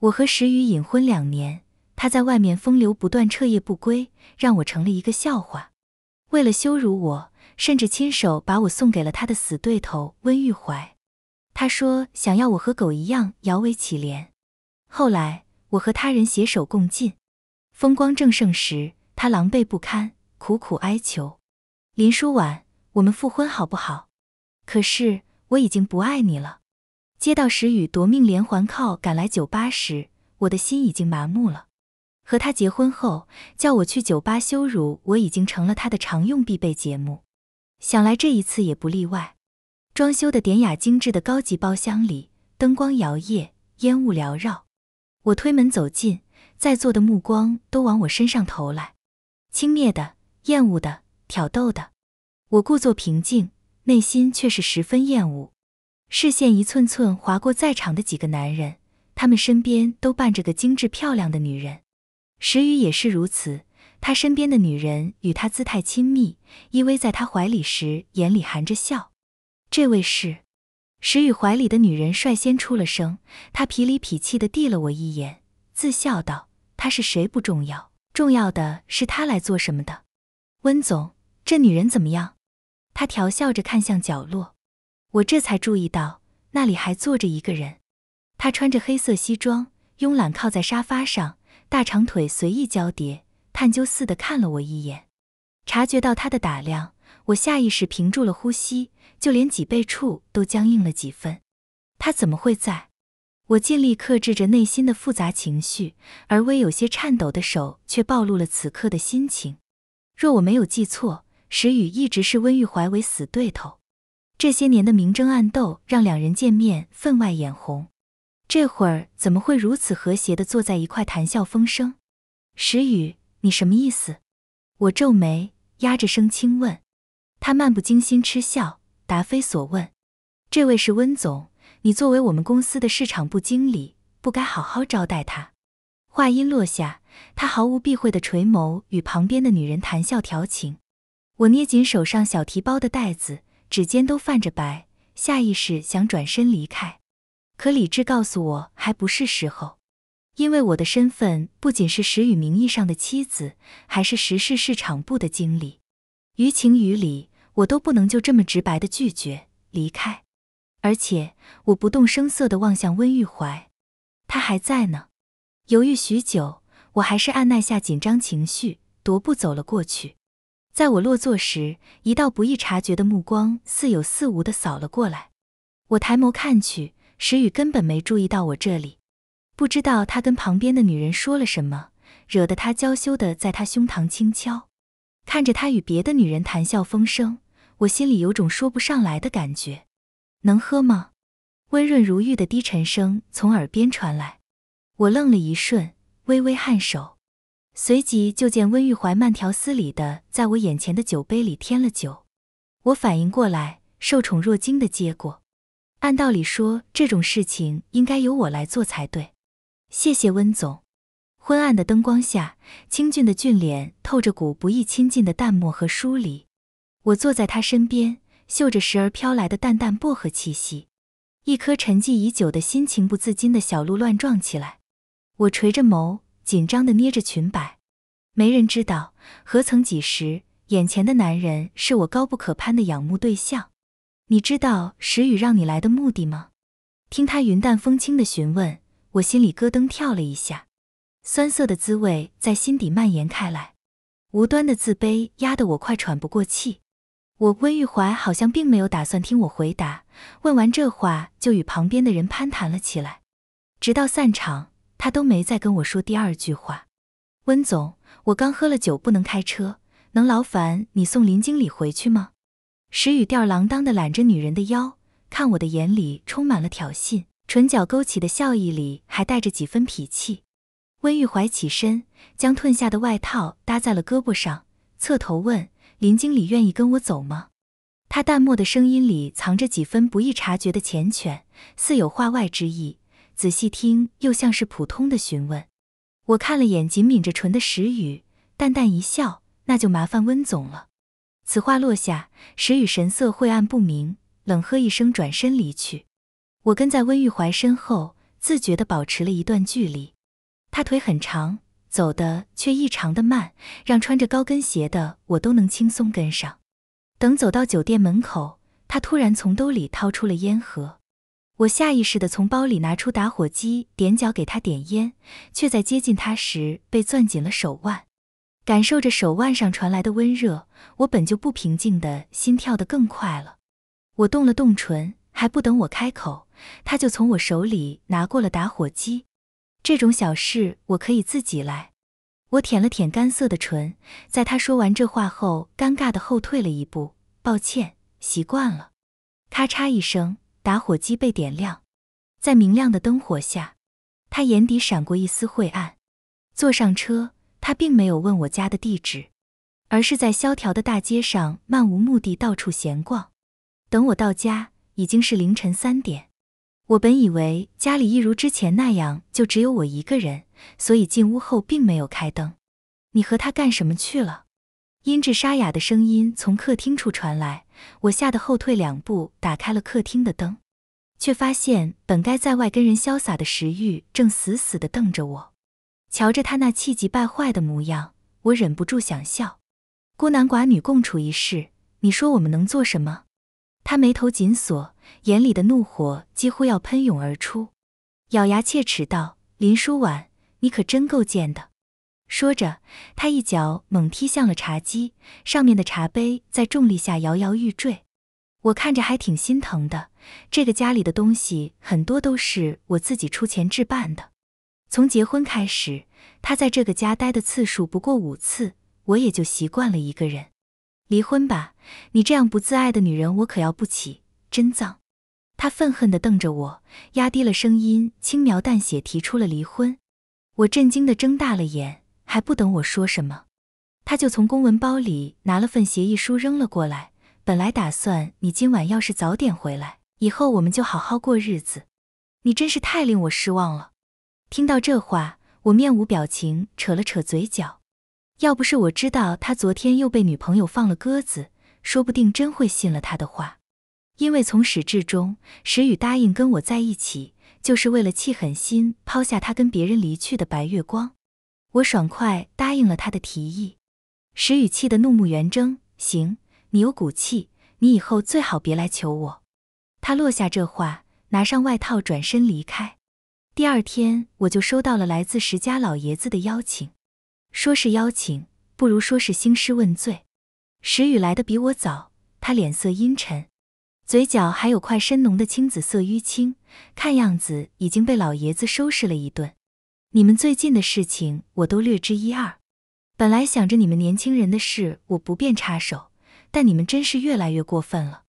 我和石宇隐婚两年，他在外面风流不断，彻夜不归，让我成了一个笑话。为了羞辱我，甚至亲手把我送给了他的死对头温玉怀。他说想要我和狗一样摇尾乞怜。后来我和他人携手共进，风光正盛时，他狼狈不堪，苦苦哀求林舒婉：“我们复婚好不好？”可是我已经不爱你了。接到石宇夺命连环靠赶来酒吧时，我的心已经麻木了。和他结婚后，叫我去酒吧羞辱我已经成了他的常用必备节目，想来这一次也不例外。装修的典雅精致的高级包厢里，灯光摇曳，烟雾缭绕。我推门走进，在座的目光都往我身上投来，轻蔑的、厌恶的、挑逗的。我故作平静，内心却是十分厌恶。视线一寸寸划过在场的几个男人，他们身边都伴着个精致漂亮的女人。石宇也是如此，他身边的女人与他姿态亲密，依偎在他怀里时，眼里含着笑。这位是石宇怀里的女人，率先出了声。她痞里痞气的递了我一眼，自笑道：“她是谁不重要，重要的是她来做什么的。”温总，这女人怎么样？他调笑着看向角落。我这才注意到，那里还坐着一个人，他穿着黑色西装，慵懒靠在沙发上，大长腿随意交叠，探究似的看了我一眼。察觉到他的打量，我下意识屏住了呼吸，就连脊背处都僵硬了几分。他怎么会在我尽力克制着内心的复杂情绪，而微有些颤抖的手却暴露了此刻的心情。若我没有记错，石宇一直是温玉怀为死对头。这些年的明争暗斗让两人见面分外眼红，这会儿怎么会如此和谐的坐在一块谈笑风生？石宇，你什么意思？我皱眉压着声轻问，他漫不经心嗤笑，答非所问。这位是温总，你作为我们公司的市场部经理，不该好好招待他？话音落下，他毫无避讳的垂眸与旁边的女人谈笑调情，我捏紧手上小提包的袋子。指尖都泛着白，下意识想转身离开，可理智告诉我还不是时候，因为我的身份不仅是石宇名义上的妻子，还是时氏市场部的经理，于情于理，我都不能就这么直白的拒绝离开。而且我不动声色的望向温玉怀，他还在呢。犹豫许久，我还是按捺下紧张情绪，踱步走了过去。在我落座时，一道不易察觉的目光似有似无地扫了过来。我抬眸看去，石宇根本没注意到我这里。不知道他跟旁边的女人说了什么，惹得他娇羞地在他胸膛轻敲。看着他与别的女人谈笑风生，我心里有种说不上来的感觉。能喝吗？温润如玉的低沉声从耳边传来，我愣了一瞬，微微颔首。随即就见温玉怀慢条斯理的在我眼前的酒杯里添了酒，我反应过来，受宠若惊的接过。按道理说这种事情应该由我来做才对，谢谢温总。昏暗的灯光下，清俊的俊脸透着股不易亲近的淡漠和疏离。我坐在他身边，嗅着时而飘来的淡淡薄荷气息，一颗沉寂已久的心情不自禁的小鹿乱撞起来。我垂着眸。紧张的捏着裙摆，没人知道何曾几时，眼前的男人是我高不可攀的仰慕对象。你知道石宇让你来的目的吗？听他云淡风轻的询问，我心里咯噔跳了一下，酸涩的滋味在心底蔓延开来，无端的自卑压得我快喘不过气。我温玉怀好像并没有打算听我回答，问完这话就与旁边的人攀谈了起来，直到散场。他都没再跟我说第二句话。温总，我刚喝了酒，不能开车，能劳烦你送林经理回去吗？石宇吊儿郎当的揽着女人的腰，看我的眼里充满了挑衅，唇角勾起的笑意里还带着几分痞气。温玉怀起身，将褪下的外套搭在了胳膊上，侧头问：“林经理愿意跟我走吗？”他淡漠的声音里藏着几分不易察觉的缱绻，似有话外之意。仔细听，又像是普通的询问。我看了眼紧抿着唇的石宇，淡淡一笑：“那就麻烦温总了。”此话落下，石宇神色晦暗不明，冷喝一声，转身离去。我跟在温玉怀身后，自觉地保持了一段距离。他腿很长，走的却异常的慢，让穿着高跟鞋的我都能轻松跟上。等走到酒店门口，他突然从兜里掏出了烟盒。我下意识地从包里拿出打火机，点脚给他点烟，却在接近他时被攥紧了手腕。感受着手腕上传来的温热，我本就不平静的心跳得更快了。我动了动唇，还不等我开口，他就从我手里拿过了打火机。这种小事我可以自己来。我舔了舔干涩的唇，在他说完这话后，尴尬地后退了一步。抱歉，习惯了。咔嚓一声。打火机被点亮，在明亮的灯火下，他眼底闪过一丝晦暗。坐上车，他并没有问我家的地址，而是在萧条的大街上漫无目的到处闲逛。等我到家，已经是凌晨三点。我本以为家里一如之前那样，就只有我一个人，所以进屋后并没有开灯。你和他干什么去了？音质沙哑的声音从客厅处传来，我吓得后退两步，打开了客厅的灯，却发现本该在外跟人潇洒的石玉正死死地瞪着我。瞧着他那气急败坏的模样，我忍不住想笑。孤男寡女共处一室，你说我们能做什么？他眉头紧锁，眼里的怒火几乎要喷涌而出，咬牙切齿道：“林舒婉，你可真够贱的。”说着，他一脚猛踢向了茶几，上面的茶杯在重力下摇摇欲坠。我看着还挺心疼的，这个家里的东西很多都是我自己出钱置办的。从结婚开始，他在这个家待的次数不过五次，我也就习惯了一个人。离婚吧，你这样不自爱的女人，我可要不起。真脏！他愤恨地瞪着我，压低了声音，轻描淡写提出了离婚。我震惊地睁大了眼。还不等我说什么，他就从公文包里拿了份协议书扔了过来。本来打算你今晚要是早点回来，以后我们就好好过日子。你真是太令我失望了。听到这话，我面无表情，扯了扯嘴角。要不是我知道他昨天又被女朋友放了鸽子，说不定真会信了他的话。因为从始至终，石宇答应跟我在一起，就是为了气狠心抛下他跟别人离去的白月光。我爽快答应了他的提议，石雨气得怒目圆睁。行，你有骨气，你以后最好别来求我。他落下这话，拿上外套转身离开。第二天，我就收到了来自石家老爷子的邀请，说是邀请，不如说是兴师问罪。石雨来的比我早，他脸色阴沉，嘴角还有块深浓的青紫色淤青，看样子已经被老爷子收拾了一顿。你们最近的事情我都略知一二。本来想着你们年轻人的事我不便插手，但你们真是越来越过分了。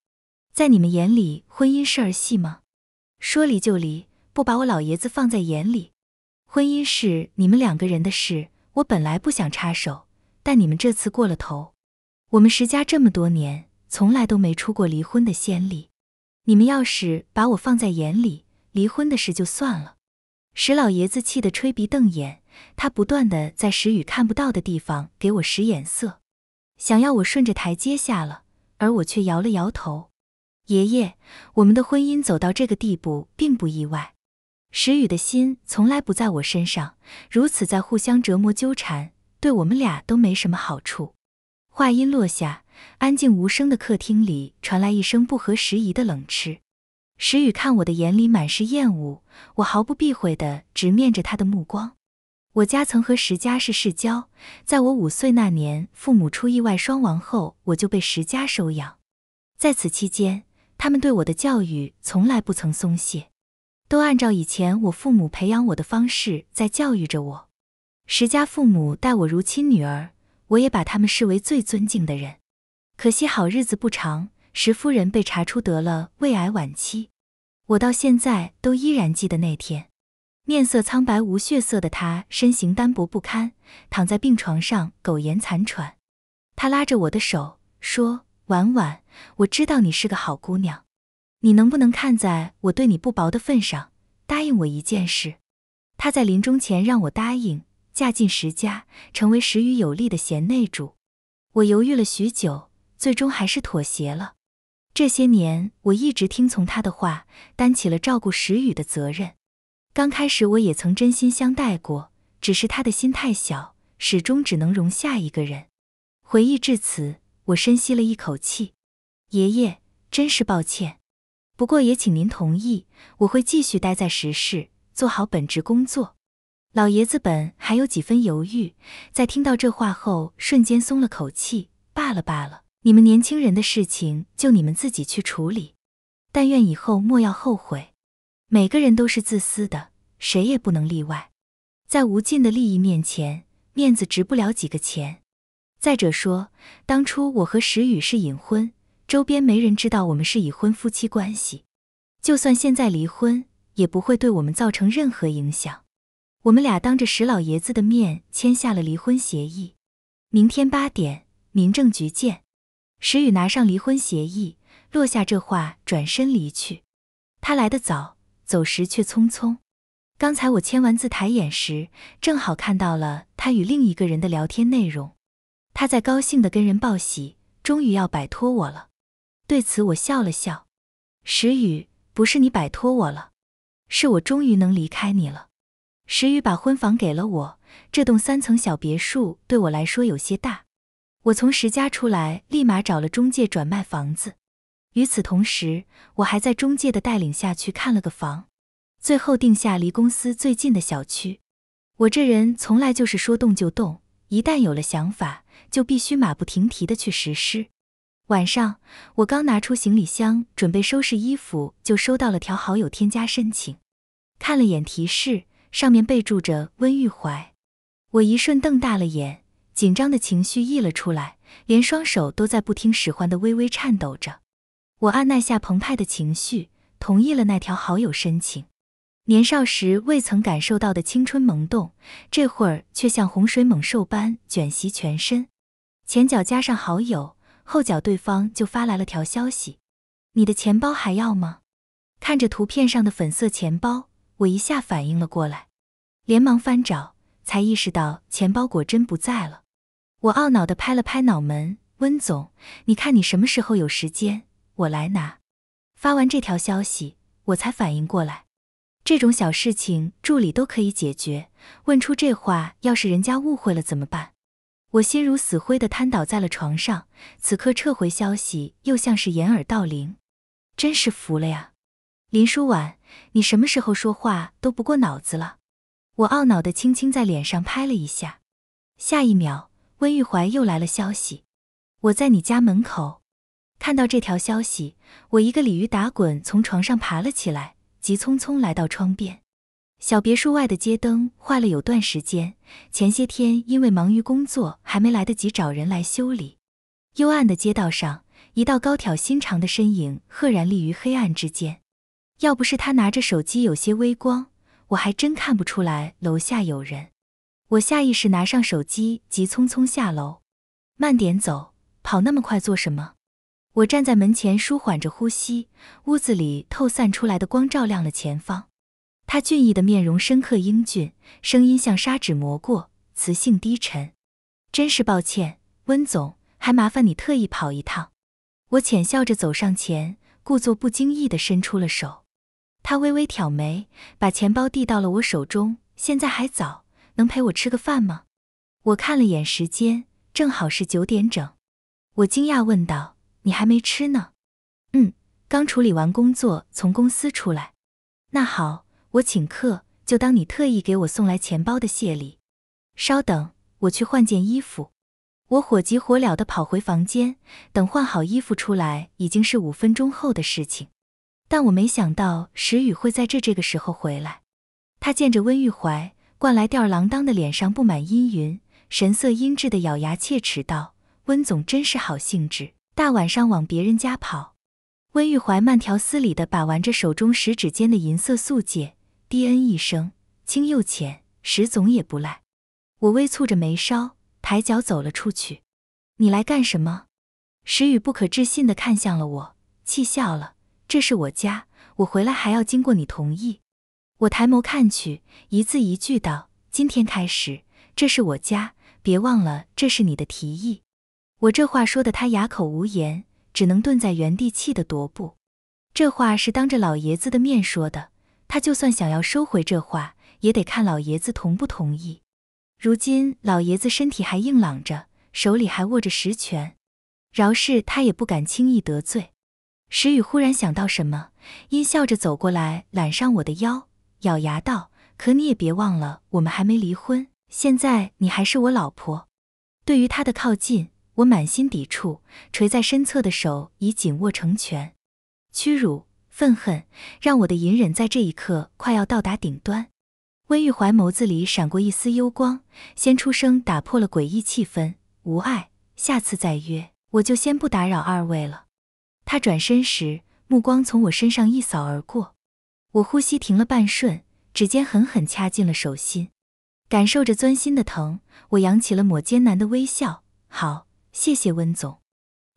在你们眼里，婚姻是儿戏吗？说离就离，不把我老爷子放在眼里。婚姻是你们两个人的事，我本来不想插手，但你们这次过了头。我们石家这么多年，从来都没出过离婚的先例。你们要是把我放在眼里，离婚的事就算了。石老爷子气得吹鼻瞪眼，他不断的在石宇看不到的地方给我使眼色，想要我顺着台阶下了，而我却摇了摇头。爷爷，我们的婚姻走到这个地步，并不意外。石宇的心从来不在我身上，如此在互相折磨纠缠，对我们俩都没什么好处。话音落下，安静无声的客厅里传来一声不合时宜的冷嗤。石宇看我的眼里满是厌恶，我毫不避讳地直面着他的目光。我家曾和石家是世交，在我五岁那年，父母出意外双亡后，我就被石家收养。在此期间，他们对我的教育从来不曾松懈，都按照以前我父母培养我的方式在教育着我。石家父母待我如亲女儿，我也把他们视为最尊敬的人。可惜好日子不长。石夫人被查出得了胃癌晚期，我到现在都依然记得那天，面色苍白无血色的她，身形单薄不堪，躺在病床上苟延残喘。她拉着我的手说：“婉婉，我知道你是个好姑娘，你能不能看在我对你不薄的份上，答应我一件事？”她在临终前让我答应嫁进石家，成为石宇有力的贤内助。我犹豫了许久，最终还是妥协了。这些年我一直听从他的话，担起了照顾石宇的责任。刚开始我也曾真心相待过，只是他的心太小，始终只能容下一个人。回忆至此，我深吸了一口气。爷爷，真是抱歉，不过也请您同意，我会继续待在石室，做好本职工作。老爷子本还有几分犹豫，在听到这话后，瞬间松了口气。罢了罢了。你们年轻人的事情就你们自己去处理，但愿以后莫要后悔。每个人都是自私的，谁也不能例外。在无尽的利益面前，面子值不了几个钱。再者说，当初我和石宇是隐婚，周边没人知道我们是已婚夫妻关系。就算现在离婚，也不会对我们造成任何影响。我们俩当着石老爷子的面签下了离婚协议，明天八点民政局见。石宇拿上离婚协议，落下这话，转身离去。他来的早，走时却匆匆。刚才我签完字，抬眼时，正好看到了他与另一个人的聊天内容。他在高兴地跟人报喜，终于要摆脱我了。对此，我笑了笑。石宇，不是你摆脱我了，是我终于能离开你了。石宇把婚房给了我，这栋三层小别墅对我来说有些大。我从石家出来，立马找了中介转卖房子。与此同时，我还在中介的带领下去看了个房，最后定下离公司最近的小区。我这人从来就是说动就动，一旦有了想法，就必须马不停蹄的去实施。晚上，我刚拿出行李箱准备收拾衣服，就收到了条好友添加申请。看了眼提示，上面备注着温玉怀，我一瞬瞪大了眼。紧张的情绪溢了出来，连双手都在不听使唤的微微颤抖着。我按耐下澎湃的情绪，同意了那条好友申请。年少时未曾感受到的青春萌动，这会儿却像洪水猛兽般卷袭全身。前脚加上好友，后脚对方就发来了条消息：“你的钱包还要吗？”看着图片上的粉色钱包，我一下反应了过来，连忙翻找，才意识到钱包果真不在了。我懊恼的拍了拍脑门，温总，你看你什么时候有时间，我来拿。发完这条消息，我才反应过来，这种小事情助理都可以解决，问出这话，要是人家误会了怎么办？我心如死灰的瘫倒在了床上，此刻撤回消息又像是掩耳盗铃，真是服了呀！林舒婉，你什么时候说话都不过脑子了？我懊恼的轻轻在脸上拍了一下，下一秒。温玉怀又来了消息，我在你家门口看到这条消息，我一个鲤鱼打滚从床上爬了起来，急匆匆来到窗边。小别墅外的街灯坏了有段时间，前些天因为忙于工作，还没来得及找人来修理。幽暗的街道上，一道高挑心长的身影赫然立于黑暗之间，要不是他拿着手机有些微光，我还真看不出来楼下有人。我下意识拿上手机，急匆匆下楼。慢点走，跑那么快做什么？我站在门前，舒缓着呼吸。屋子里透散出来的光，照亮了前方。他俊逸的面容深刻英俊，声音像砂纸磨过，磁性低沉。真是抱歉，温总，还麻烦你特意跑一趟。我浅笑着走上前，故作不经意地伸出了手。他微微挑眉，把钱包递到了我手中。现在还早。能陪我吃个饭吗？我看了眼时间，正好是九点整。我惊讶问道：“你还没吃呢？”“嗯，刚处理完工作，从公司出来。”“那好，我请客，就当你特意给我送来钱包的谢礼。”“稍等，我去换件衣服。”我火急火燎的跑回房间，等换好衣服出来，已经是五分钟后的事情。但我没想到石宇会在这这个时候回来。他见着温玉怀。惯来吊儿郎当的脸上布满阴云，神色阴鸷的咬牙切齿道：“温总真是好兴致，大晚上往别人家跑。”温玉怀慢条斯理地把玩着手中食指间的银色素戒，低嗯一声，轻又浅。石总也不赖。我微蹙着眉梢，抬脚走了出去。“你来干什么？”石宇不可置信地看向了我，气笑了：“这是我家，我回来还要经过你同意。”我抬眸看去，一字一句道：“今天开始，这是我家，别忘了，这是你的提议。”我这话说的他哑口无言，只能蹲在原地气的踱步。这话是当着老爷子的面说的，他就算想要收回这话，也得看老爷子同不同意。如今老爷子身体还硬朗着，手里还握着实权，饶是他也不敢轻易得罪。石宇忽然想到什么，阴笑着走过来，揽上我的腰。咬牙道：“可你也别忘了，我们还没离婚，现在你还是我老婆。”对于他的靠近，我满心抵触，垂在身侧的手已紧握成拳，屈辱、愤恨让我的隐忍在这一刻快要到达顶端。温玉怀眸子里闪过一丝幽光，先出声打破了诡异气氛：“无碍，下次再约，我就先不打扰二位了。”他转身时，目光从我身上一扫而过。我呼吸停了半瞬，指尖狠狠掐进了手心，感受着钻心的疼，我扬起了抹艰难的微笑。好，谢谢温总。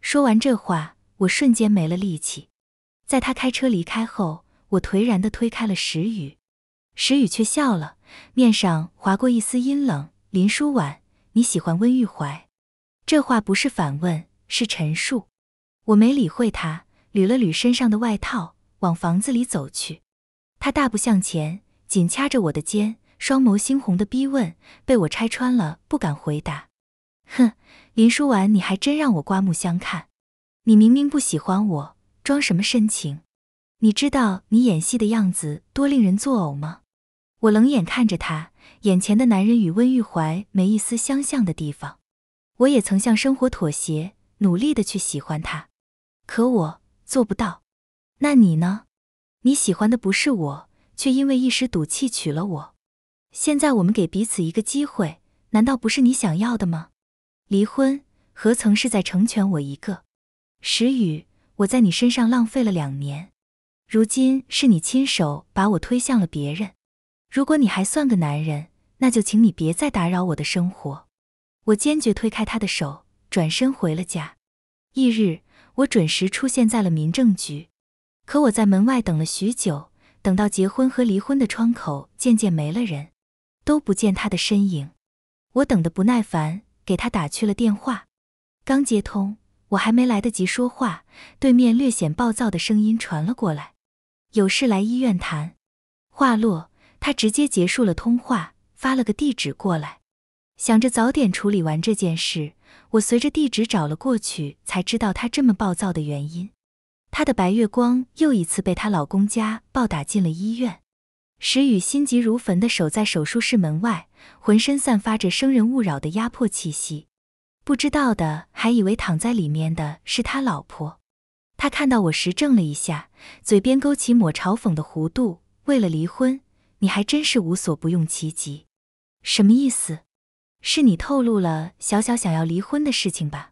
说完这话，我瞬间没了力气。在他开车离开后，我颓然地推开了石宇，石宇却笑了，面上划过一丝阴冷。林舒婉，你喜欢温玉怀？这话不是反问，是陈述。我没理会他，捋了捋身上的外套，往房子里走去。他大步向前，紧掐着我的肩，双眸猩红的逼问，被我拆穿了，不敢回答。哼，林舒婉，你还真让我刮目相看。你明明不喜欢我，装什么深情？你知道你演戏的样子多令人作呕吗？我冷眼看着他，眼前的男人与温玉怀没一丝相像的地方。我也曾向生活妥协，努力的去喜欢他，可我做不到。那你呢？你喜欢的不是我，却因为一时赌气娶了我。现在我们给彼此一个机会，难道不是你想要的吗？离婚何曾是在成全我一个？时雨，我在你身上浪费了两年，如今是你亲手把我推向了别人。如果你还算个男人，那就请你别再打扰我的生活。我坚决推开他的手，转身回了家。翌日，我准时出现在了民政局。可我在门外等了许久，等到结婚和离婚的窗口渐渐没了人，都不见他的身影。我等得不耐烦，给他打去了电话。刚接通，我还没来得及说话，对面略显暴躁的声音传了过来：“有事来医院谈。”话落，他直接结束了通话，发了个地址过来。想着早点处理完这件事，我随着地址找了过去，才知道他这么暴躁的原因。她的白月光又一次被她老公家暴打进了医院，石宇心急如焚的守在手术室门外，浑身散发着“生人勿扰”的压迫气息，不知道的还以为躺在里面的是他老婆。他看到我时怔了一下，嘴边勾起抹嘲讽的弧度。为了离婚，你还真是无所不用其极，什么意思？是你透露了小小想要离婚的事情吧？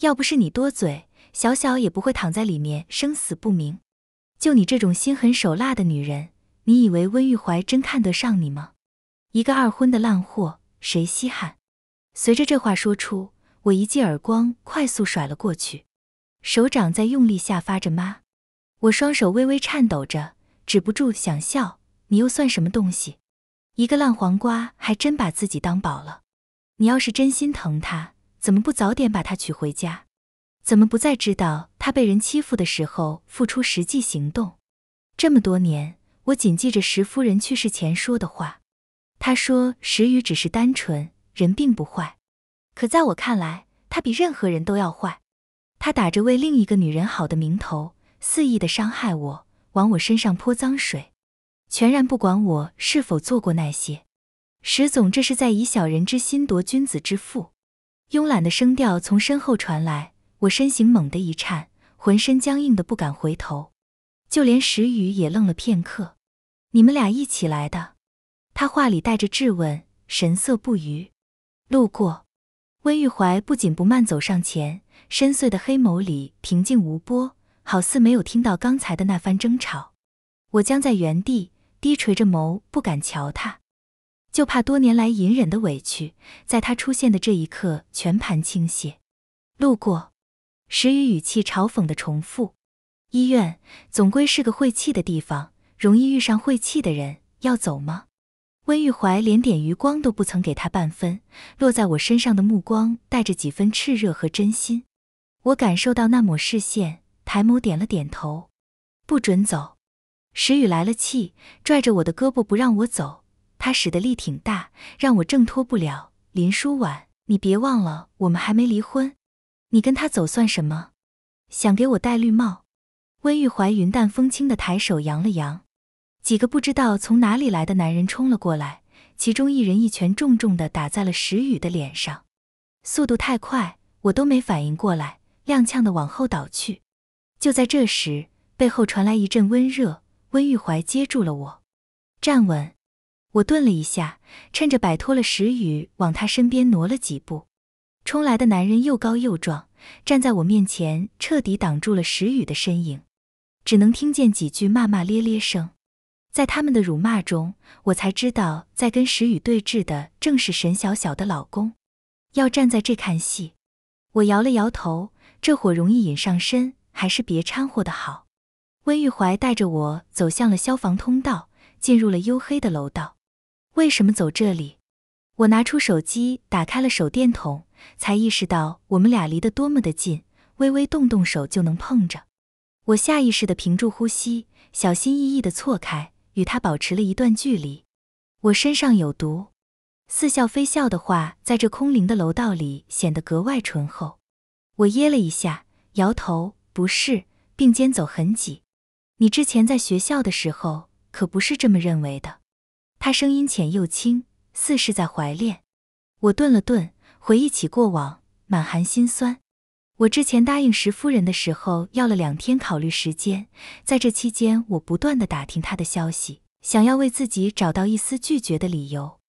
要不是你多嘴。小小也不会躺在里面，生死不明。就你这种心狠手辣的女人，你以为温玉怀真看得上你吗？一个二婚的烂货，谁稀罕？随着这话说出，我一记耳光快速甩了过去，手掌在用力下发着妈。我双手微微颤抖着，止不住想笑。你又算什么东西？一个烂黄瓜，还真把自己当宝了。你要是真心疼他，怎么不早点把他娶回家？怎么不再知道他被人欺负的时候付出实际行动？这么多年，我谨记着石夫人去世前说的话。她说石宇只是单纯，人并不坏。可在我看来，他比任何人都要坏。他打着为另一个女人好的名头，肆意的伤害我，往我身上泼脏水，全然不管我是否做过那些。石总，这是在以小人之心夺君子之腹。慵懒的声调从身后传来。我身形猛地一颤，浑身僵硬的不敢回头，就连石宇也愣了片刻。你们俩一起来的？他话里带着质问，神色不愉。路过，温玉怀不紧不慢走上前，深邃的黑眸里平静无波，好似没有听到刚才的那番争吵。我僵在原地，低垂着眸，不敢瞧他，就怕多年来隐忍的委屈，在他出现的这一刻全盘倾泻。路过。石宇语气嘲讽的重复：“医院总归是个晦气的地方，容易遇上晦气的人。要走吗？”温玉怀连点余光都不曾给他半分，落在我身上的目光带着几分炽热和真心。我感受到那抹视线，抬眸点了点头：“不准走。”石宇来了气，拽着我的胳膊不让我走。他使的力挺大，让我挣脱不了。林舒婉，你别忘了，我们还没离婚。你跟他走算什么？想给我戴绿帽？温玉怀云淡风轻的抬手扬了扬，几个不知道从哪里来的男人冲了过来，其中一人一拳重重的打在了石宇的脸上，速度太快，我都没反应过来，踉跄的往后倒去。就在这时，背后传来一阵温热，温玉怀接住了我，站稳。我顿了一下，趁着摆脱了石宇，往他身边挪了几步。冲来的男人又高又壮，站在我面前，彻底挡住了石宇的身影，只能听见几句骂骂咧咧声。在他们的辱骂中，我才知道，在跟石宇对峙的正是沈小小的老公。要站在这看戏？我摇了摇头，这火容易引上身，还是别掺和的好。温玉怀带着我走向了消防通道，进入了幽黑的楼道。为什么走这里？我拿出手机，打开了手电筒。才意识到我们俩离得多么的近，微微动动手就能碰着。我下意识地屏住呼吸，小心翼翼地错开，与他保持了一段距离。我身上有毒，似笑非笑的话，在这空灵的楼道里显得格外醇厚。我噎了一下，摇头，不是。并肩走很挤，你之前在学校的时候可不是这么认为的。他声音浅又轻，似是在怀恋。我顿了顿。回忆起过往，满含心酸。我之前答应石夫人的时候，要了两天考虑时间，在这期间，我不断的打听他的消息，想要为自己找到一丝拒绝的理由，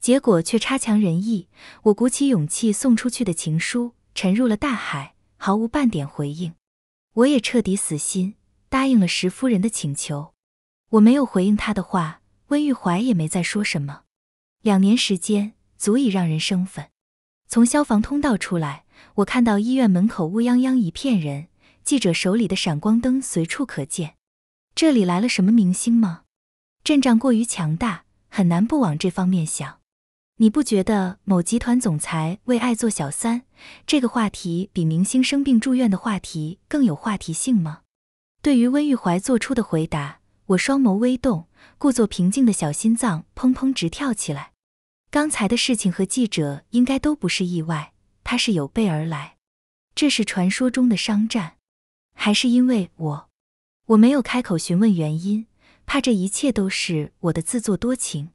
结果却差强人意。我鼓起勇气送出去的情书沉入了大海，毫无半点回应。我也彻底死心，答应了石夫人的请求。我没有回应他的话，温玉怀也没再说什么。两年时间足以让人生分。从消防通道出来，我看到医院门口乌泱泱一片人，记者手里的闪光灯随处可见。这里来了什么明星吗？阵仗过于强大，很难不往这方面想。你不觉得某集团总裁为爱做小三这个话题，比明星生病住院的话题更有话题性吗？对于温玉怀做出的回答，我双眸微动，故作平静的小心脏砰砰直跳起来。刚才的事情和记者应该都不是意外，他是有备而来，这是传说中的商战，还是因为我？我没有开口询问原因，怕这一切都是我的自作多情。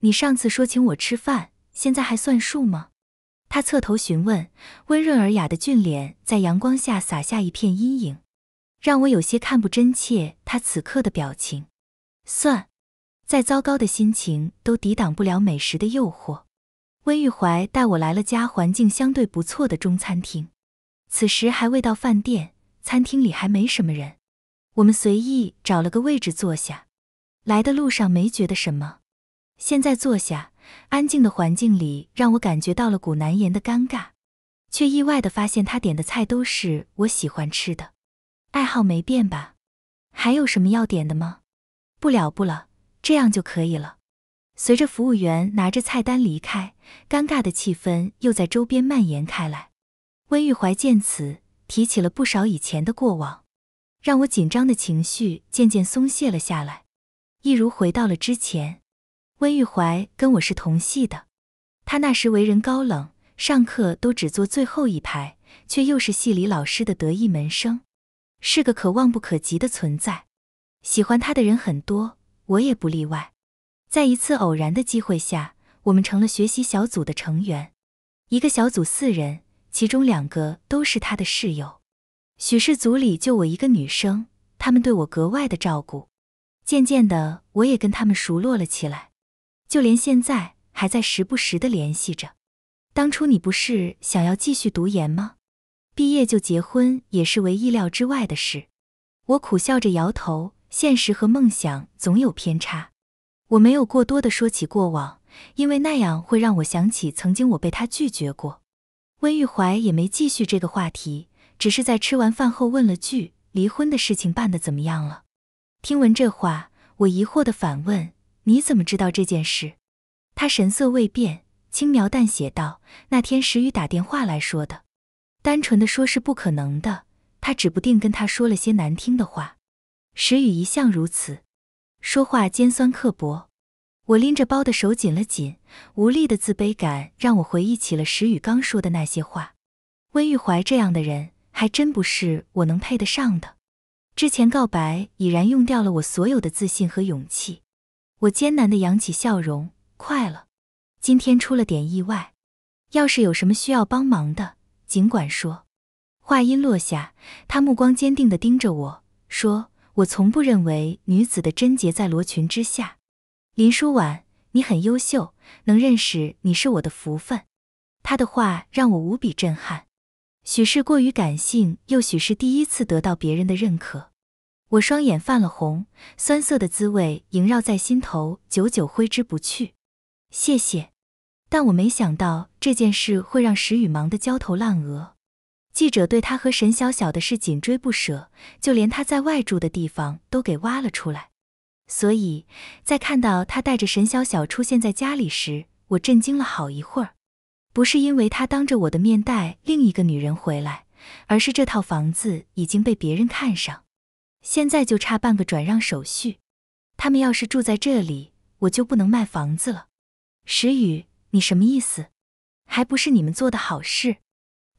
你上次说请我吃饭，现在还算数吗？他侧头询问，温润尔雅的俊脸在阳光下洒下一片阴影，让我有些看不真切他此刻的表情。算。再糟糕的心情都抵挡不了美食的诱惑。温玉怀带我来了家环境相对不错的中餐厅，此时还未到饭店，餐厅里还没什么人。我们随意找了个位置坐下。来的路上没觉得什么，现在坐下，安静的环境里让我感觉到了股难言的尴尬，却意外的发现他点的菜都是我喜欢吃的，爱好没变吧？还有什么要点的吗？不了不了。这样就可以了。随着服务员拿着菜单离开，尴尬的气氛又在周边蔓延开来。温玉怀见此，提起了不少以前的过往，让我紧张的情绪渐渐松懈了下来，一如回到了之前。温玉怀跟我是同系的，他那时为人高冷，上课都只坐最后一排，却又是系里老师的得意门生，是个可望不可及的存在。喜欢他的人很多。我也不例外，在一次偶然的机会下，我们成了学习小组的成员。一个小组四人，其中两个都是他的室友。许氏组里就我一个女生，他们对我格外的照顾。渐渐的，我也跟他们熟络了起来，就连现在还在时不时的联系着。当初你不是想要继续读研吗？毕业就结婚也是为意料之外的事。我苦笑着摇头。现实和梦想总有偏差，我没有过多的说起过往，因为那样会让我想起曾经我被他拒绝过。温玉怀也没继续这个话题，只是在吃完饭后问了句：“离婚的事情办得怎么样了？”听闻这话，我疑惑的反问：“你怎么知道这件事？”他神色未变，轻描淡写道：“那天石宇打电话来说的，单纯的说是不可能的，他指不定跟他说了些难听的话。”石宇一向如此，说话尖酸刻薄。我拎着包的手紧了紧，无力的自卑感让我回忆起了石宇刚说的那些话。温玉怀这样的人，还真不是我能配得上的。之前告白已然用掉了我所有的自信和勇气。我艰难地扬起笑容，快了。今天出了点意外，要是有什么需要帮忙的，尽管说。话音落下，他目光坚定地盯着我说。我从不认为女子的贞洁在罗裙之下。林舒婉，你很优秀，能认识你是我的福分。他的话让我无比震撼，许是过于感性，又许是第一次得到别人的认可，我双眼泛了红，酸涩的滋味萦绕在心头，久久挥之不去。谢谢，但我没想到这件事会让石宇忙得焦头烂额。记者对他和沈小小的事紧追不舍，就连他在外住的地方都给挖了出来。所以，在看到他带着沈小小出现在家里时，我震惊了好一会儿。不是因为他当着我的面带另一个女人回来，而是这套房子已经被别人看上，现在就差半个转让手续。他们要是住在这里，我就不能卖房子了。石宇，你什么意思？还不是你们做的好事。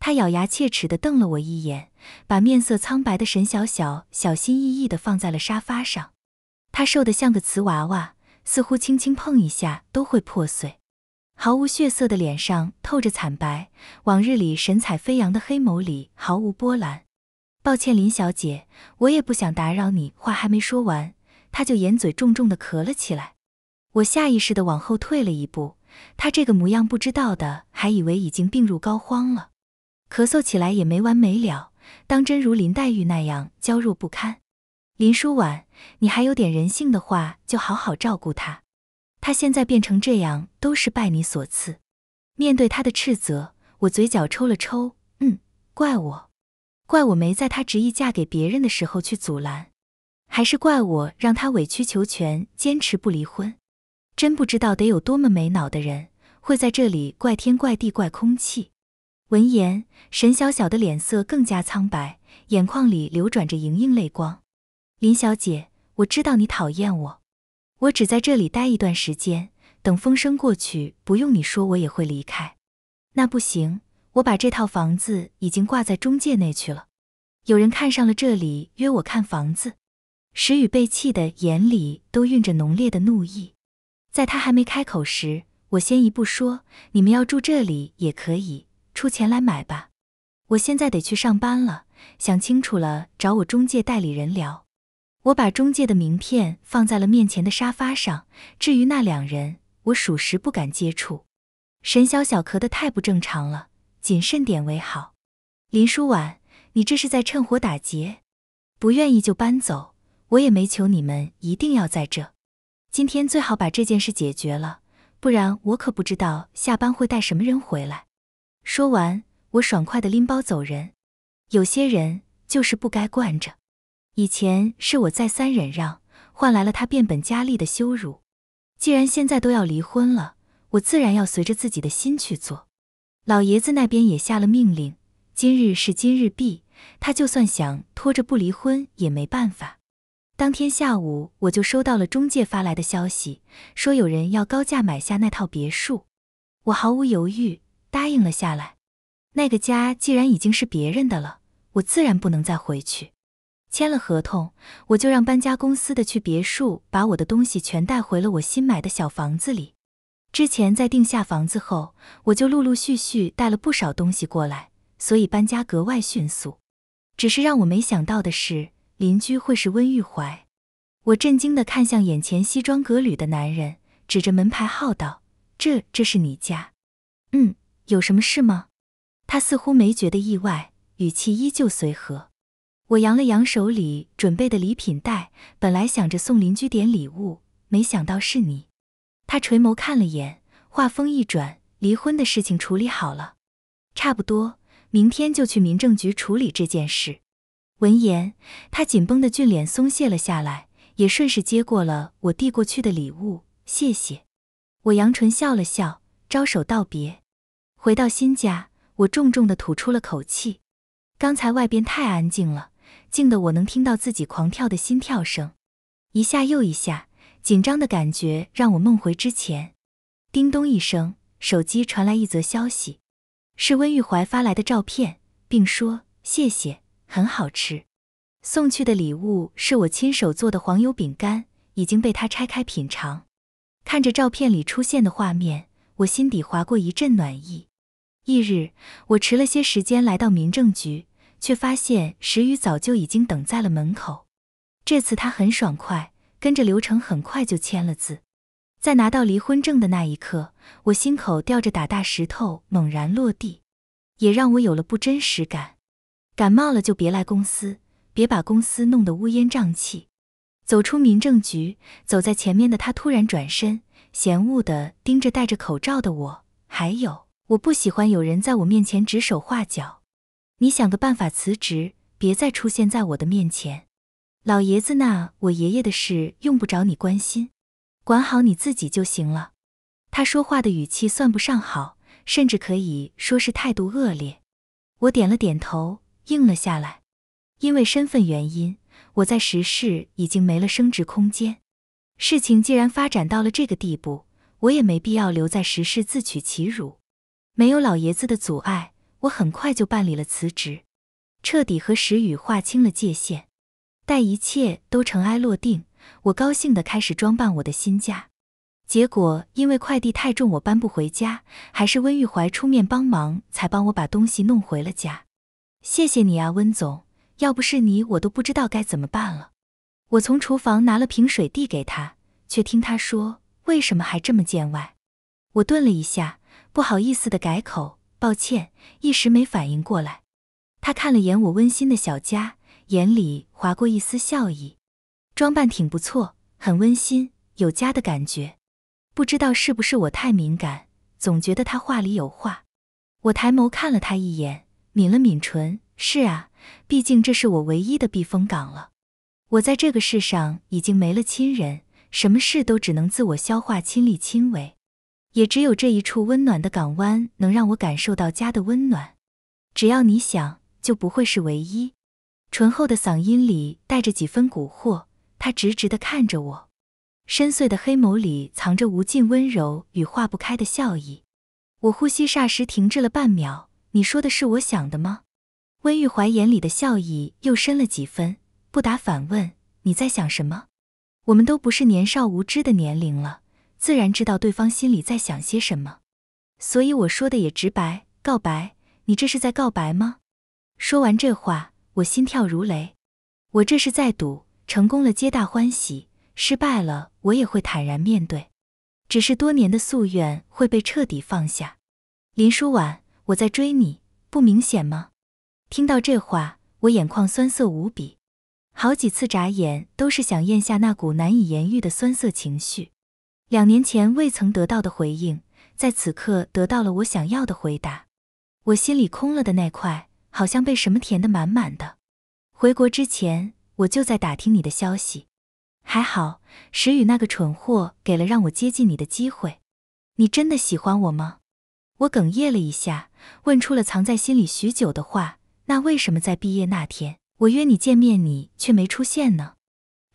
他咬牙切齿的瞪了我一眼，把面色苍白的沈小小小心翼翼的放在了沙发上。他瘦得像个瓷娃娃，似乎轻轻碰一下都会破碎。毫无血色的脸上透着惨白，往日里神采飞扬的黑眸里毫无波澜。抱歉，林小姐，我也不想打扰你。话还没说完，他就眼嘴重重的咳了起来。我下意识的往后退了一步。他这个模样，不知道的还以为已经病入膏肓了。咳嗽起来也没完没了，当真如林黛玉那样娇弱不堪。林舒婉，你还有点人性的话，就好好照顾她。她现在变成这样，都是拜你所赐。面对她的斥责，我嘴角抽了抽。嗯，怪我，怪我没在她执意嫁给别人的时候去阻拦，还是怪我让她委曲求全，坚持不离婚。真不知道得有多么没脑的人，会在这里怪天怪地怪空气。闻言，沈小小的脸色更加苍白，眼眶里流转着盈盈泪光。林小姐，我知道你讨厌我，我只在这里待一段时间，等风声过去，不用你说，我也会离开。那不行，我把这套房子已经挂在中介那去了，有人看上了这里，约我看房子。石宇被气的眼里都蕴着浓烈的怒意，在他还没开口时，我先一步说，你们要住这里也可以。出钱来买吧，我现在得去上班了。想清楚了，找我中介代理人聊。我把中介的名片放在了面前的沙发上。至于那两人，我属实不敢接触。沈小小咳得太不正常了，谨慎点为好。林舒婉，你这是在趁火打劫？不愿意就搬走，我也没求你们一定要在这。今天最好把这件事解决了，不然我可不知道下班会带什么人回来。说完，我爽快的拎包走人。有些人就是不该惯着。以前是我再三忍让，换来了他变本加厉的羞辱。既然现在都要离婚了，我自然要随着自己的心去做。老爷子那边也下了命令，今日是今日毕，他就算想拖着不离婚也没办法。当天下午，我就收到了中介发来的消息，说有人要高价买下那套别墅。我毫无犹豫。答应了下来。那个家既然已经是别人的了，我自然不能再回去。签了合同，我就让搬家公司的去别墅把我的东西全带回了我新买的小房子里。之前在定下房子后，我就陆陆续续带了不少东西过来，所以搬家格外迅速。只是让我没想到的是，邻居会是温玉怀。我震惊的看向眼前西装革履的男人，指着门牌号道：“这，这是你家？”嗯。有什么事吗？他似乎没觉得意外，语气依旧随和。我扬了扬手里准备的礼品袋，本来想着送邻居点礼物，没想到是你。他垂眸看了眼，话锋一转：“离婚的事情处理好了？差不多，明天就去民政局处理这件事。”闻言，他紧绷的俊脸松懈了下来，也顺势接过了我递过去的礼物，谢谢。我扬唇笑了笑，招手道别。回到新家，我重重地吐出了口气。刚才外边太安静了，静得我能听到自己狂跳的心跳声，一下又一下。紧张的感觉让我梦回之前。叮咚一声，手机传来一则消息，是温玉怀发来的照片，并说谢谢，很好吃。送去的礼物是我亲手做的黄油饼干，已经被他拆开品尝。看着照片里出现的画面，我心底划过一阵暖意。翌日，我迟了些时间来到民政局，却发现石宇早就已经等在了门口。这次他很爽快，跟着流程很快就签了字。在拿到离婚证的那一刻，我心口吊着打大石头猛然落地，也让我有了不真实感。感冒了就别来公司，别把公司弄得乌烟瘴气。走出民政局，走在前面的他突然转身，嫌恶地盯着戴着口罩的我，还有。我不喜欢有人在我面前指手画脚。你想个办法辞职，别再出现在我的面前。老爷子那，我爷爷的事用不着你关心，管好你自己就行了。他说话的语气算不上好，甚至可以说是态度恶劣。我点了点头，应了下来。因为身份原因，我在石氏已经没了升职空间。事情既然发展到了这个地步，我也没必要留在石氏自取其辱。没有老爷子的阻碍，我很快就办理了辞职，彻底和石宇划清了界限。待一切都尘埃落定，我高兴的开始装扮我的新家。结果因为快递太重，我搬不回家，还是温玉怀出面帮忙，才帮我把东西弄回了家。谢谢你啊，温总，要不是你，我都不知道该怎么办了。我从厨房拿了瓶水递给他，却听他说：“为什么还这么见外？”我顿了一下。不好意思的改口，抱歉，一时没反应过来。他看了眼我温馨的小家，眼里划过一丝笑意。装扮挺不错，很温馨，有家的感觉。不知道是不是我太敏感，总觉得他话里有话。我抬眸看了他一眼，抿了抿唇。是啊，毕竟这是我唯一的避风港了。我在这个世上已经没了亲人，什么事都只能自我消化，亲力亲为。也只有这一处温暖的港湾，能让我感受到家的温暖。只要你想，就不会是唯一。醇厚的嗓音里带着几分蛊惑，他直直地看着我，深邃的黑眸里藏着无尽温柔与化不开的笑意。我呼吸霎时停滞了半秒。你说的是我想的吗？温玉怀眼里的笑意又深了几分，不答反问：“你在想什么？”我们都不是年少无知的年龄了。自然知道对方心里在想些什么，所以我说的也直白。告白，你这是在告白吗？说完这话，我心跳如雷。我这是在赌，成功了皆大欢喜，失败了我也会坦然面对。只是多年的夙愿会被彻底放下。林舒婉，我在追你，不明显吗？听到这话，我眼眶酸涩无比，好几次眨眼都是想咽下那股难以言喻的酸涩情绪。两年前未曾得到的回应，在此刻得到了我想要的回答。我心里空了的那块，好像被什么填得满满的。回国之前，我就在打听你的消息。还好，石宇那个蠢货给了让我接近你的机会。你真的喜欢我吗？我哽咽了一下，问出了藏在心里许久的话。那为什么在毕业那天，我约你见面，你却没出现呢？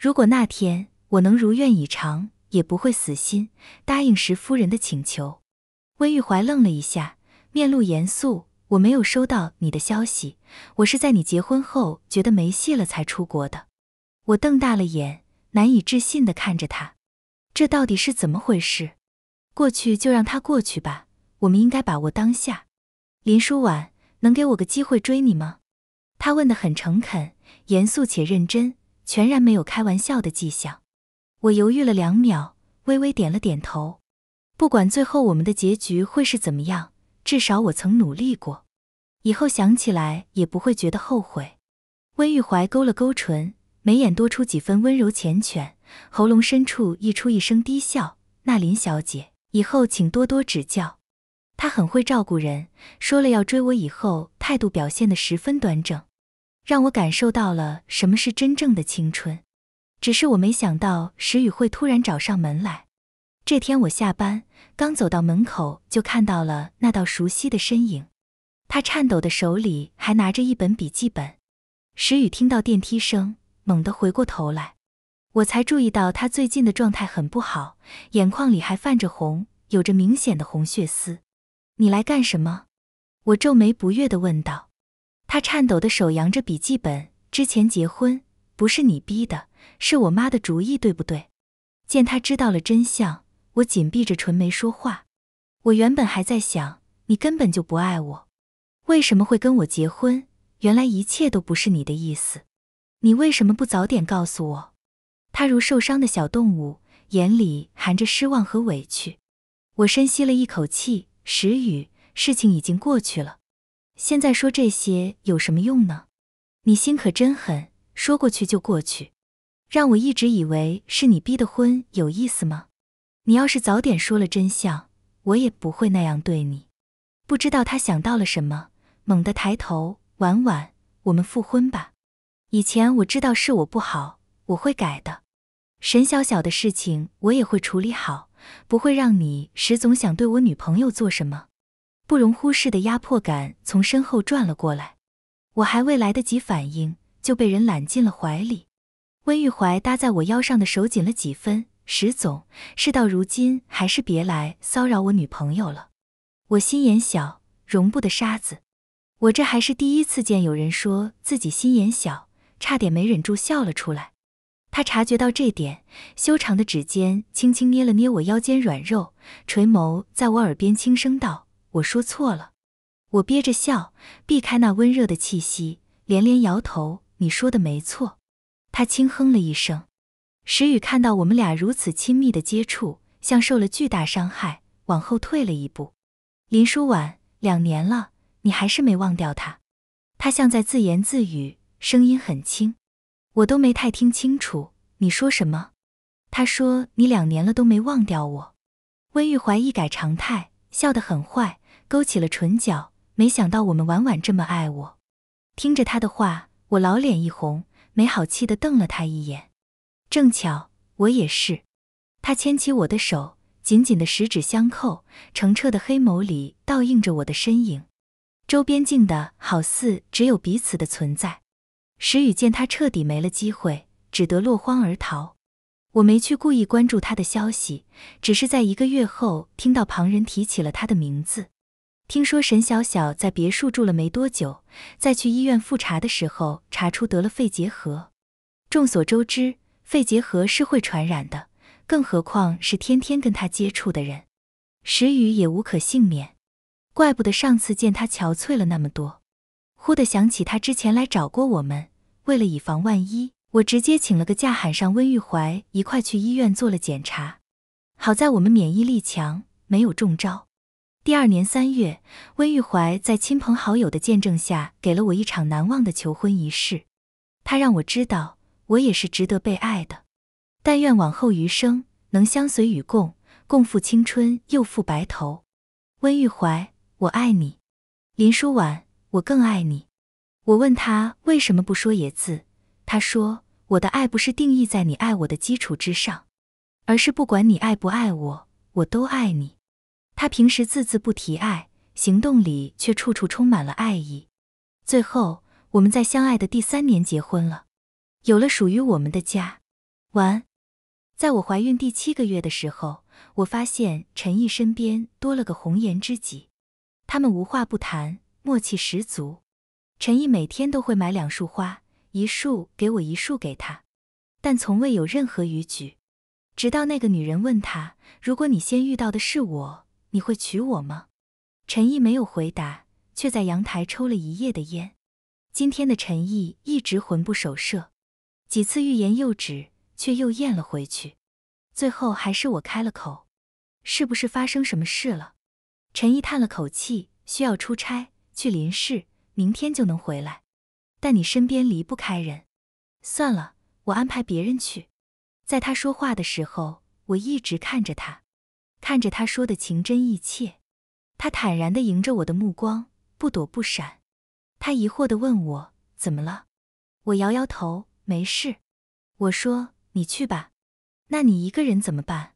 如果那天我能如愿以偿……也不会死心，答应石夫人的请求。温玉怀愣了一下，面露严肃：“我没有收到你的消息，我是在你结婚后觉得没戏了才出国的。”我瞪大了眼，难以置信地看着他，这到底是怎么回事？过去就让它过去吧，我们应该把握当下。林舒婉，能给我个机会追你吗？他问得很诚恳、严肃且认真，全然没有开玩笑的迹象。我犹豫了两秒，微微点了点头。不管最后我们的结局会是怎么样，至少我曾努力过，以后想起来也不会觉得后悔。温玉怀勾了勾唇，眉眼多出几分温柔缱绻，喉咙深处溢出一声低笑：“那林小姐，以后请多多指教。”她很会照顾人，说了要追我以后，态度表现得十分端正，让我感受到了什么是真正的青春。只是我没想到石宇会突然找上门来。这天我下班刚走到门口，就看到了那道熟悉的身影。他颤抖的手里还拿着一本笔记本。石宇听到电梯声，猛地回过头来，我才注意到他最近的状态很不好，眼眶里还泛着红，有着明显的红血丝。你来干什么？我皱眉不悦地问道。他颤抖的手扬着笔记本，之前结婚不是你逼的。是我妈的主意，对不对？见她知道了真相，我紧闭着唇没说话。我原本还在想，你根本就不爱我，为什么会跟我结婚？原来一切都不是你的意思。你为什么不早点告诉我？他如受伤的小动物，眼里含着失望和委屈。我深吸了一口气，时雨，事情已经过去了，现在说这些有什么用呢？你心可真狠，说过去就过去。让我一直以为是你逼的婚，有意思吗？你要是早点说了真相，我也不会那样对你。不知道他想到了什么，猛地抬头，婉婉，我们复婚吧。以前我知道是我不好，我会改的。沈小小的事情我也会处理好，不会让你石总想对我女朋友做什么。不容忽视的压迫感从身后转了过来，我还未来得及反应，就被人揽进了怀里。温玉怀搭在我腰上的手紧了几分。石总，事到如今，还是别来骚扰我女朋友了。我心眼小，容不得沙子。我这还是第一次见有人说自己心眼小，差点没忍住笑了出来。他察觉到这点，修长的指尖轻轻捏了捏我腰间软肉，垂眸在我耳边轻声道：“我说错了。”我憋着笑，避开那温热的气息，连连摇头：“你说的没错。”他轻哼了一声，石宇看到我们俩如此亲密的接触，像受了巨大伤害，往后退了一步。林舒婉，两年了，你还是没忘掉他？他像在自言自语，声音很轻，我都没太听清楚你说什么。他说你两年了都没忘掉我。温玉怀一改常态，笑得很坏，勾起了唇角。没想到我们婉婉这么爱我。听着他的话，我老脸一红。没好气地瞪了他一眼，正巧我也是。他牵起我的手，紧紧的十指相扣，澄澈的黑眸里倒映着我的身影，周边静的好似只有彼此的存在。石宇见他彻底没了机会，只得落荒而逃。我没去故意关注他的消息，只是在一个月后听到旁人提起了他的名字。听说沈小小在别墅住了没多久，在去医院复查的时候查出得了肺结核。众所周知，肺结核是会传染的，更何况是天天跟他接触的人，石宇也无可幸免。怪不得上次见他憔悴了那么多。忽地想起他之前来找过我们，为了以防万一，我直接请了个假，喊上温玉怀一块去医院做了检查。好在我们免疫力强，没有中招。第二年三月，温玉怀在亲朋好友的见证下，给了我一场难忘的求婚仪式。他让我知道，我也是值得被爱的。但愿往后余生能相随与共，共赴青春又赴白头。温玉怀，我爱你。林舒婉，我更爱你。我问他为什么不说也字，他说我的爱不是定义在你爱我的基础之上，而是不管你爱不爱我，我都爱你。他平时字字不提爱，行动里却处处充满了爱意。最后，我们在相爱的第三年结婚了，有了属于我们的家。完，在我怀孕第七个月的时候，我发现陈毅身边多了个红颜知己，他们无话不谈，默契十足。陈毅每天都会买两束花，一束给我，一束给他，但从未有任何逾矩。直到那个女人问他：“如果你先遇到的是我？”你会娶我吗？陈毅没有回答，却在阳台抽了一夜的烟。今天的陈毅一直魂不守舍，几次欲言又止，却又咽了回去。最后还是我开了口：“是不是发生什么事了？”陈毅叹了口气：“需要出差，去林市，明天就能回来。但你身边离不开人。算了，我安排别人去。”在他说话的时候，我一直看着他。看着他说的情真意切，他坦然的迎着我的目光，不躲不闪。他疑惑的问我：“怎么了？”我摇摇头：“没事。”我说：“你去吧。”那你一个人怎么办？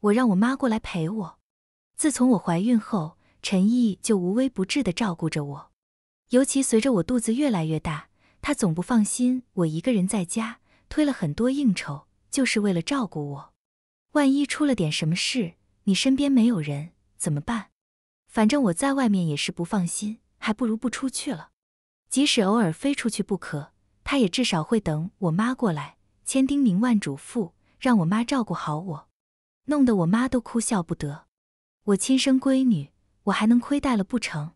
我让我妈过来陪我。自从我怀孕后，陈毅就无微不至的照顾着我。尤其随着我肚子越来越大，他总不放心我一个人在家，推了很多应酬，就是为了照顾我。万一出了点什么事。你身边没有人怎么办？反正我在外面也是不放心，还不如不出去了。即使偶尔飞出去不可，他也至少会等我妈过来，千叮咛万嘱咐，让我妈照顾好我，弄得我妈都哭笑不得。我亲生闺女，我还能亏待了不成？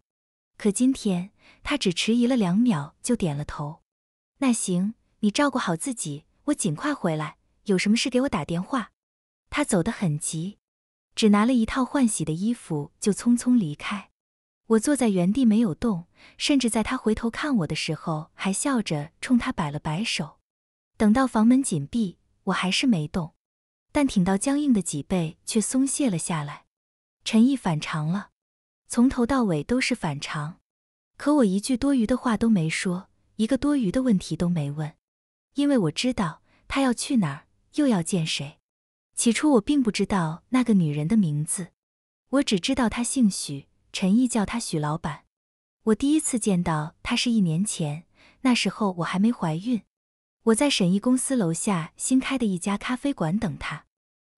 可今天他只迟疑了两秒就点了头。那行，你照顾好自己，我尽快回来。有什么事给我打电话。他走得很急。只拿了一套换洗的衣服就匆匆离开。我坐在原地没有动，甚至在他回头看我的时候，还笑着冲他摆了摆手。等到房门紧闭，我还是没动，但挺到僵硬的脊背却松懈了下来。陈毅反常了，从头到尾都是反常。可我一句多余的话都没说，一个多余的问题都没问，因为我知道他要去哪儿，又要见谁。起初我并不知道那个女人的名字，我只知道她姓许，陈毅叫她许老板。我第一次见到她是一年前，那时候我还没怀孕。我在沈毅公司楼下新开的一家咖啡馆等她，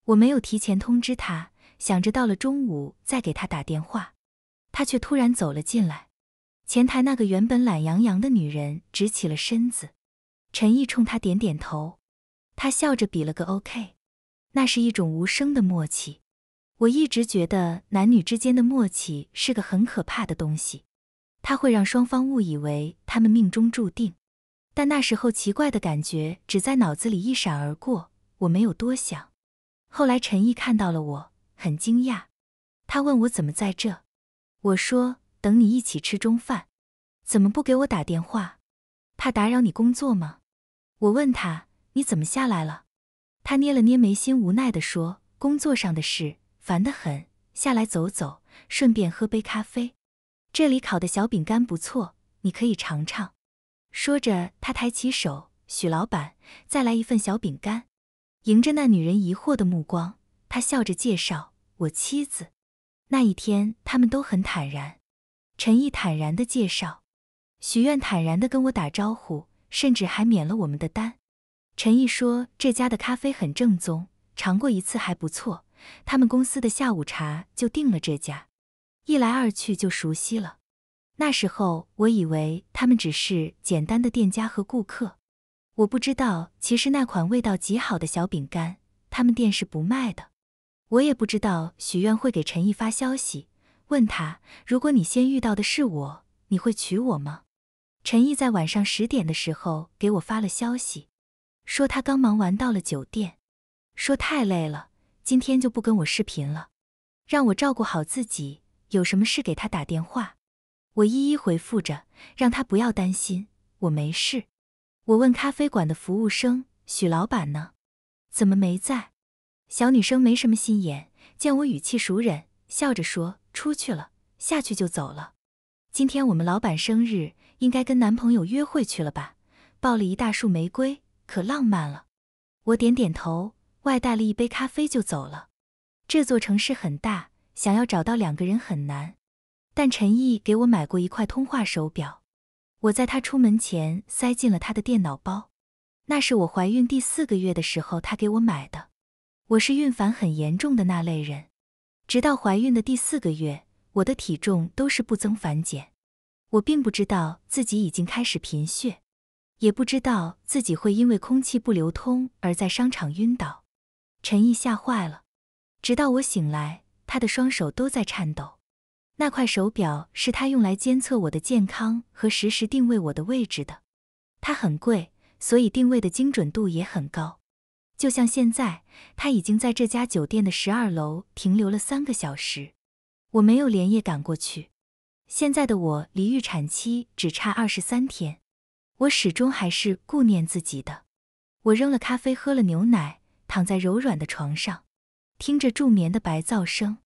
我没有提前通知她，想着到了中午再给她打电话。她却突然走了进来，前台那个原本懒洋洋的女人直起了身子。陈毅冲她点点头，她笑着比了个 OK。那是一种无声的默契。我一直觉得男女之间的默契是个很可怕的东西，它会让双方误以为他们命中注定。但那时候奇怪的感觉只在脑子里一闪而过，我没有多想。后来陈毅看到了，我很惊讶，他问我怎么在这，我说等你一起吃中饭，怎么不给我打电话？怕打扰你工作吗？我问他你怎么下来了。他捏了捏眉心，无奈的说：“工作上的事烦得很，下来走走，顺便喝杯咖啡。这里烤的小饼干不错，你可以尝尝。”说着，他抬起手：“许老板，再来一份小饼干。”迎着那女人疑惑的目光，他笑着介绍：“我妻子。”那一天，他们都很坦然。陈毅坦然的介绍，许愿坦然的跟我打招呼，甚至还免了我们的单。陈毅说：“这家的咖啡很正宗，尝过一次还不错。他们公司的下午茶就定了这家，一来二去就熟悉了。那时候我以为他们只是简单的店家和顾客，我不知道其实那款味道极好的小饼干他们店是不卖的。我也不知道许愿会给陈毅发消息，问他：如果你先遇到的是我，你会娶我吗？陈毅在晚上十点的时候给我发了消息。”说他刚忙完到了酒店，说太累了，今天就不跟我视频了，让我照顾好自己，有什么事给他打电话。我一一回复着，让他不要担心，我没事。我问咖啡馆的服务生：“许老板呢？怎么没在？”小女生没什么心眼，见我语气熟忍，笑着说：“出去了，下去就走了。今天我们老板生日，应该跟男朋友约会去了吧？抱了一大束玫瑰。”可浪漫了，我点点头，外带了一杯咖啡就走了。这座城市很大，想要找到两个人很难。但陈毅给我买过一块通话手表，我在他出门前塞进了他的电脑包。那是我怀孕第四个月的时候他给我买的。我是孕反很严重的那类人，直到怀孕的第四个月，我的体重都是不增反减。我并不知道自己已经开始贫血。也不知道自己会因为空气不流通而在商场晕倒，陈毅吓坏了。直到我醒来，他的双手都在颤抖。那块手表是他用来监测我的健康和实时定位我的位置的。它很贵，所以定位的精准度也很高。就像现在，他已经在这家酒店的十二楼停留了三个小时。我没有连夜赶过去。现在的我离预产期只差二十三天。我始终还是顾念自己的。我扔了咖啡，喝了牛奶，躺在柔软的床上，听着助眠的白噪声。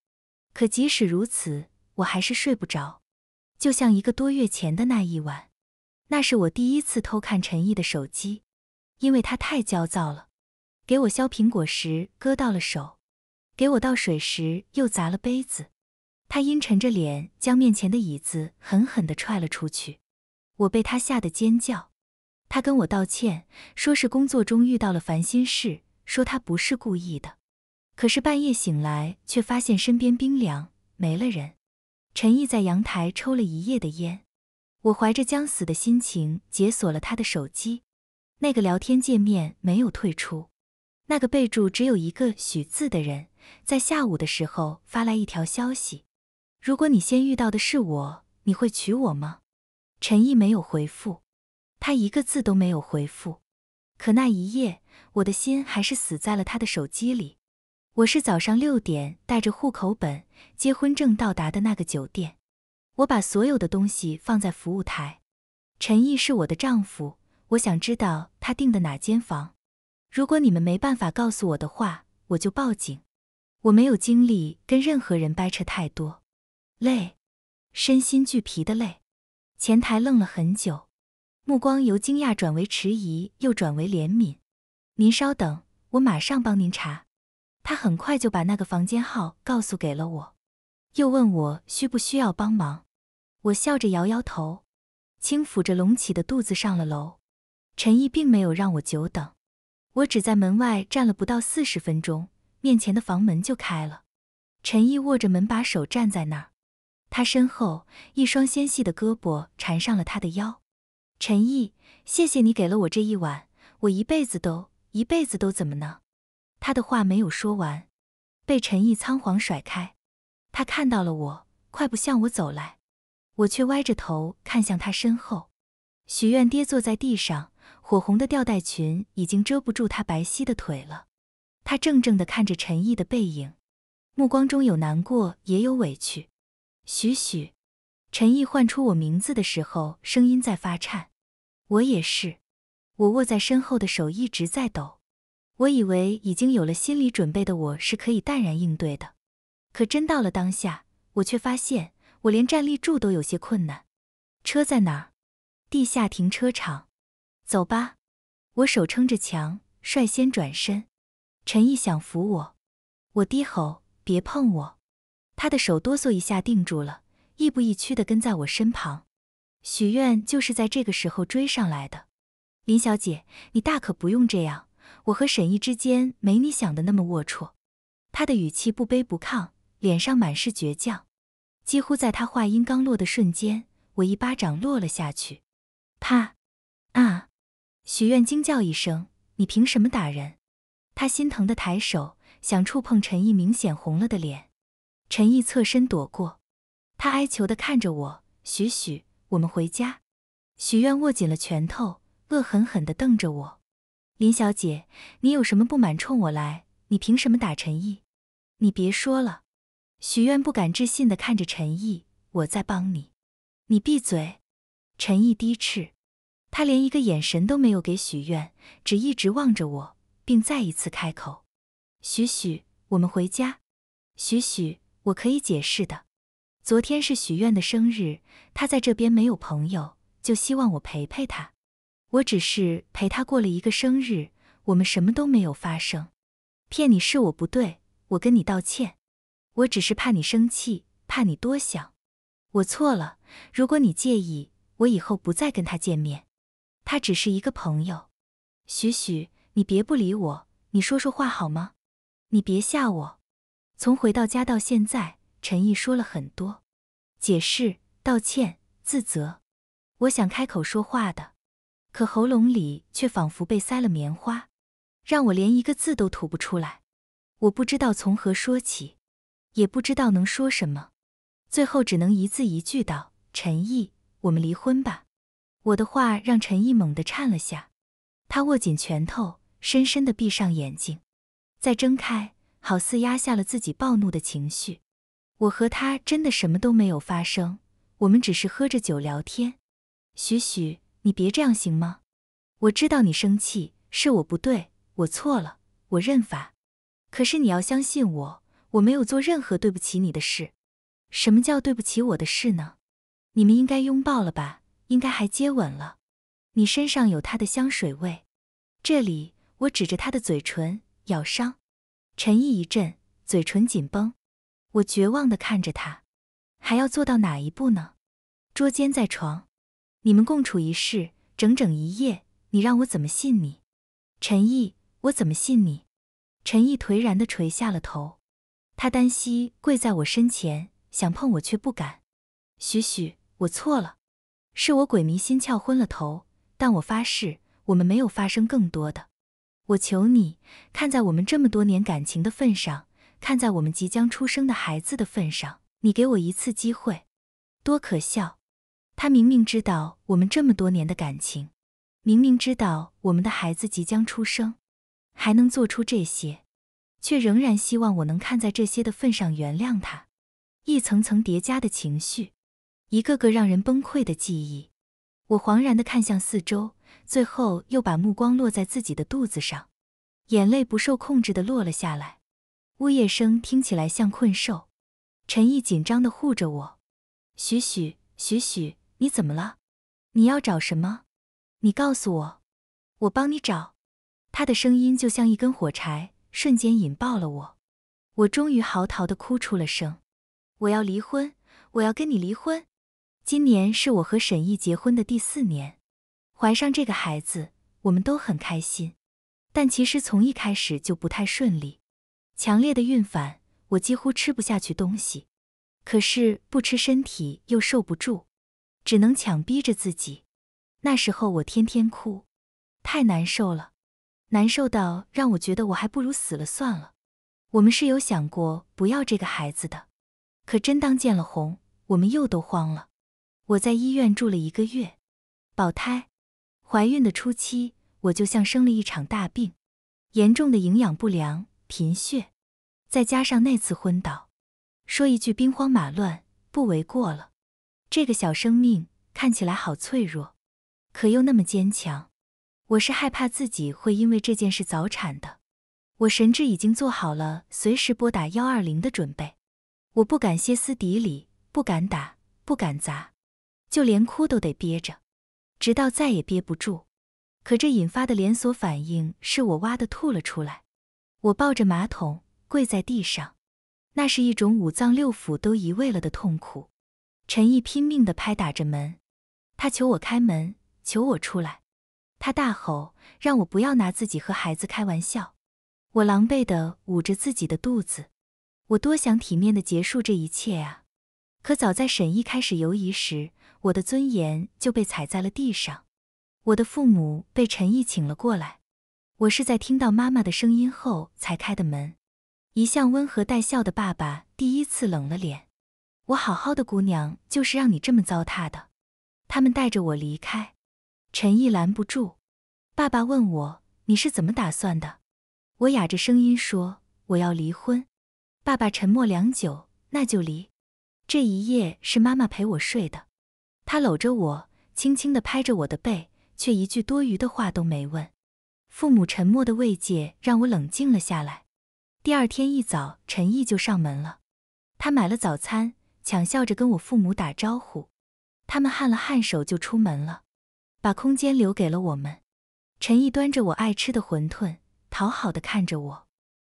可即使如此，我还是睡不着。就像一个多月前的那一晚，那是我第一次偷看陈毅的手机，因为他太焦躁了。给我削苹果时割到了手，给我倒水时又砸了杯子。他阴沉着脸，将面前的椅子狠狠地踹了出去。我被他吓得尖叫，他跟我道歉，说是工作中遇到了烦心事，说他不是故意的。可是半夜醒来，却发现身边冰凉，没了人。陈毅在阳台抽了一夜的烟。我怀着将死的心情解锁了他的手机，那个聊天界面没有退出，那个备注只有一个“许”字的人，在下午的时候发来一条消息：“如果你先遇到的是我，你会娶我吗？”陈毅没有回复，他一个字都没有回复。可那一夜，我的心还是死在了他的手机里。我是早上六点带着户口本、结婚证到达的那个酒店，我把所有的东西放在服务台。陈毅是我的丈夫，我想知道他订的哪间房。如果你们没办法告诉我的话，我就报警。我没有精力跟任何人掰扯太多，累，身心俱疲的累。前台愣了很久，目光由惊讶转为迟疑，又转为怜悯。您稍等，我马上帮您查。他很快就把那个房间号告诉给了我，又问我需不需要帮忙。我笑着摇摇头，轻抚着隆起的肚子上了楼。陈毅并没有让我久等，我只在门外站了不到四十分钟，面前的房门就开了。陈毅握着门把手站在那儿。他身后一双纤细的胳膊缠上了他的腰，陈毅，谢谢你给了我这一晚，我一辈子都一辈子都怎么呢？他的话没有说完，被陈毅仓皇甩开。他看到了我，快步向我走来，我却歪着头看向他身后，许愿跌坐在地上，火红的吊带裙已经遮不住他白皙的腿了。他怔怔的看着陈毅的背影，目光中有难过，也有委屈。许许，陈毅唤出我名字的时候，声音在发颤。我也是，我握在身后的手一直在抖。我以为已经有了心理准备的我是可以淡然应对的，可真到了当下，我却发现我连站立住都有些困难。车在哪儿？地下停车场。走吧。我手撑着墙，率先转身。陈毅想扶我，我低吼：“别碰我。”他的手哆嗦一下，定住了，亦步亦趋地跟在我身旁。许愿就是在这个时候追上来的。林小姐，你大可不用这样，我和沈毅之间没你想的那么龌龊。他的语气不卑不亢，脸上满是倔强。几乎在他话音刚落的瞬间，我一巴掌落了下去。啪！啊！许愿惊叫一声：“你凭什么打人？”他心疼的抬手想触碰陈毅明显红了的脸。陈毅侧身躲过，他哀求的看着我：“许许，我们回家。”许愿握紧了拳头，恶狠狠的瞪着我：“林小姐，你有什么不满冲我来？你凭什么打陈毅？你别说了。”许愿不敢置信的看着陈毅：“我在帮你。”“你闭嘴！”陈毅低斥。他连一个眼神都没有给许愿，只一直望着我，并再一次开口：“许许，我们回家。”许许。我可以解释的，昨天是许愿的生日，他在这边没有朋友，就希望我陪陪他。我只是陪他过了一个生日，我们什么都没有发生。骗你是我不对，我跟你道歉。我只是怕你生气，怕你多想，我错了。如果你介意，我以后不再跟他见面。他只是一个朋友，许许，你别不理我，你说说话好吗？你别吓我。从回到家到现在，陈毅说了很多，解释、道歉、自责。我想开口说话的，可喉咙里却仿佛被塞了棉花，让我连一个字都吐不出来。我不知道从何说起，也不知道能说什么，最后只能一字一句道：“陈毅，我们离婚吧。”我的话让陈毅猛地颤了下，他握紧拳头，深深地闭上眼睛，再睁开。好似压下了自己暴怒的情绪，我和他真的什么都没有发生，我们只是喝着酒聊天。许许，你别这样行吗？我知道你生气，是我不对，我错了，我认罚。可是你要相信我，我没有做任何对不起你的事。什么叫对不起我的事呢？你们应该拥抱了吧？应该还接吻了？你身上有他的香水味。这里，我指着他的嘴唇，咬伤。陈毅一震，嘴唇紧绷，我绝望地看着他，还要做到哪一步呢？捉奸在床，你们共处一室整整一夜，你让我怎么信你？陈毅，我怎么信你？陈毅颓然地垂下了头，他单膝跪在我身前，想碰我却不敢。许许，我错了，是我鬼迷心窍昏了头，但我发誓，我们没有发生更多的。我求你，看在我们这么多年感情的份上，看在我们即将出生的孩子的份上，你给我一次机会。多可笑！他明明知道我们这么多年的感情，明明知道我们的孩子即将出生，还能做出这些，却仍然希望我能看在这些的份上原谅他。一层层叠加的情绪，一个个让人崩溃的记忆，我惶然的看向四周。最后又把目光落在自己的肚子上，眼泪不受控制的落了下来，呜咽声听起来像困兽。陈毅紧张的护着我，许许许许，你怎么了？你要找什么？你告诉我，我帮你找。他的声音就像一根火柴，瞬间引爆了我。我终于嚎啕的哭出了声，我要离婚，我要跟你离婚。今年是我和沈毅结婚的第四年。怀上这个孩子，我们都很开心，但其实从一开始就不太顺利。强烈的孕反，我几乎吃不下去东西，可是不吃身体又受不住，只能强逼着自己。那时候我天天哭，太难受了，难受到让我觉得我还不如死了算了。我们是有想过不要这个孩子的，可真当见了红，我们又都慌了。我在医院住了一个月，保胎。怀孕的初期，我就像生了一场大病，严重的营养不良、贫血，再加上那次昏倒，说一句兵荒马乱不为过了。这个小生命看起来好脆弱，可又那么坚强。我是害怕自己会因为这件事早产的，我神志已经做好了随时拨打幺二零的准备。我不敢歇斯底里，不敢打，不敢砸，就连哭都得憋着。直到再也憋不住，可这引发的连锁反应是我挖的，吐了出来。我抱着马桶跪在地上，那是一种五脏六腑都移位了的痛苦。陈毅拼命的拍打着门，他求我开门，求我出来。他大吼，让我不要拿自己和孩子开玩笑。我狼狈的捂着自己的肚子，我多想体面的结束这一切啊。可早在沈毅开始犹疑时，我的尊严就被踩在了地上。我的父母被陈毅请了过来，我是在听到妈妈的声音后才开的门。一向温和带笑的爸爸第一次冷了脸。我好好的姑娘就是让你这么糟蹋的。他们带着我离开，陈毅拦不住。爸爸问我你是怎么打算的，我哑着声音说我要离婚。爸爸沉默良久，那就离。这一夜是妈妈陪我睡的，她搂着我，轻轻的拍着我的背，却一句多余的话都没问。父母沉默的慰藉让我冷静了下来。第二天一早，陈毅就上门了，他买了早餐，强笑着跟我父母打招呼，他们汗了汗手就出门了，把空间留给了我们。陈毅端着我爱吃的馄饨，讨好的看着我，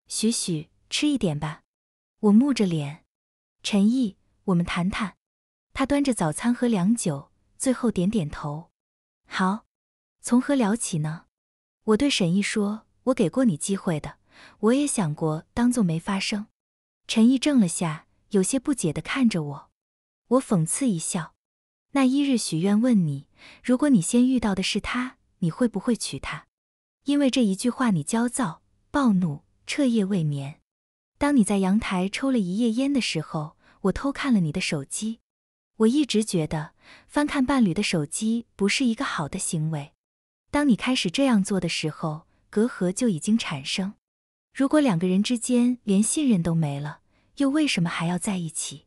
许许吃一点吧。我木着脸，陈毅。我们谈谈。他端着早餐和凉酒，最后点点头。好，从何聊起呢？我对沈译说：“我给过你机会的，我也想过当做没发生。”陈毅怔了下，有些不解的看着我。我讽刺一笑。那一日许愿问你，如果你先遇到的是他，你会不会娶她？因为这一句话，你焦躁、暴怒、彻夜未眠。当你在阳台抽了一夜烟的时候。我偷看了你的手机，我一直觉得翻看伴侣的手机不是一个好的行为。当你开始这样做的时候，隔阂就已经产生。如果两个人之间连信任都没了，又为什么还要在一起？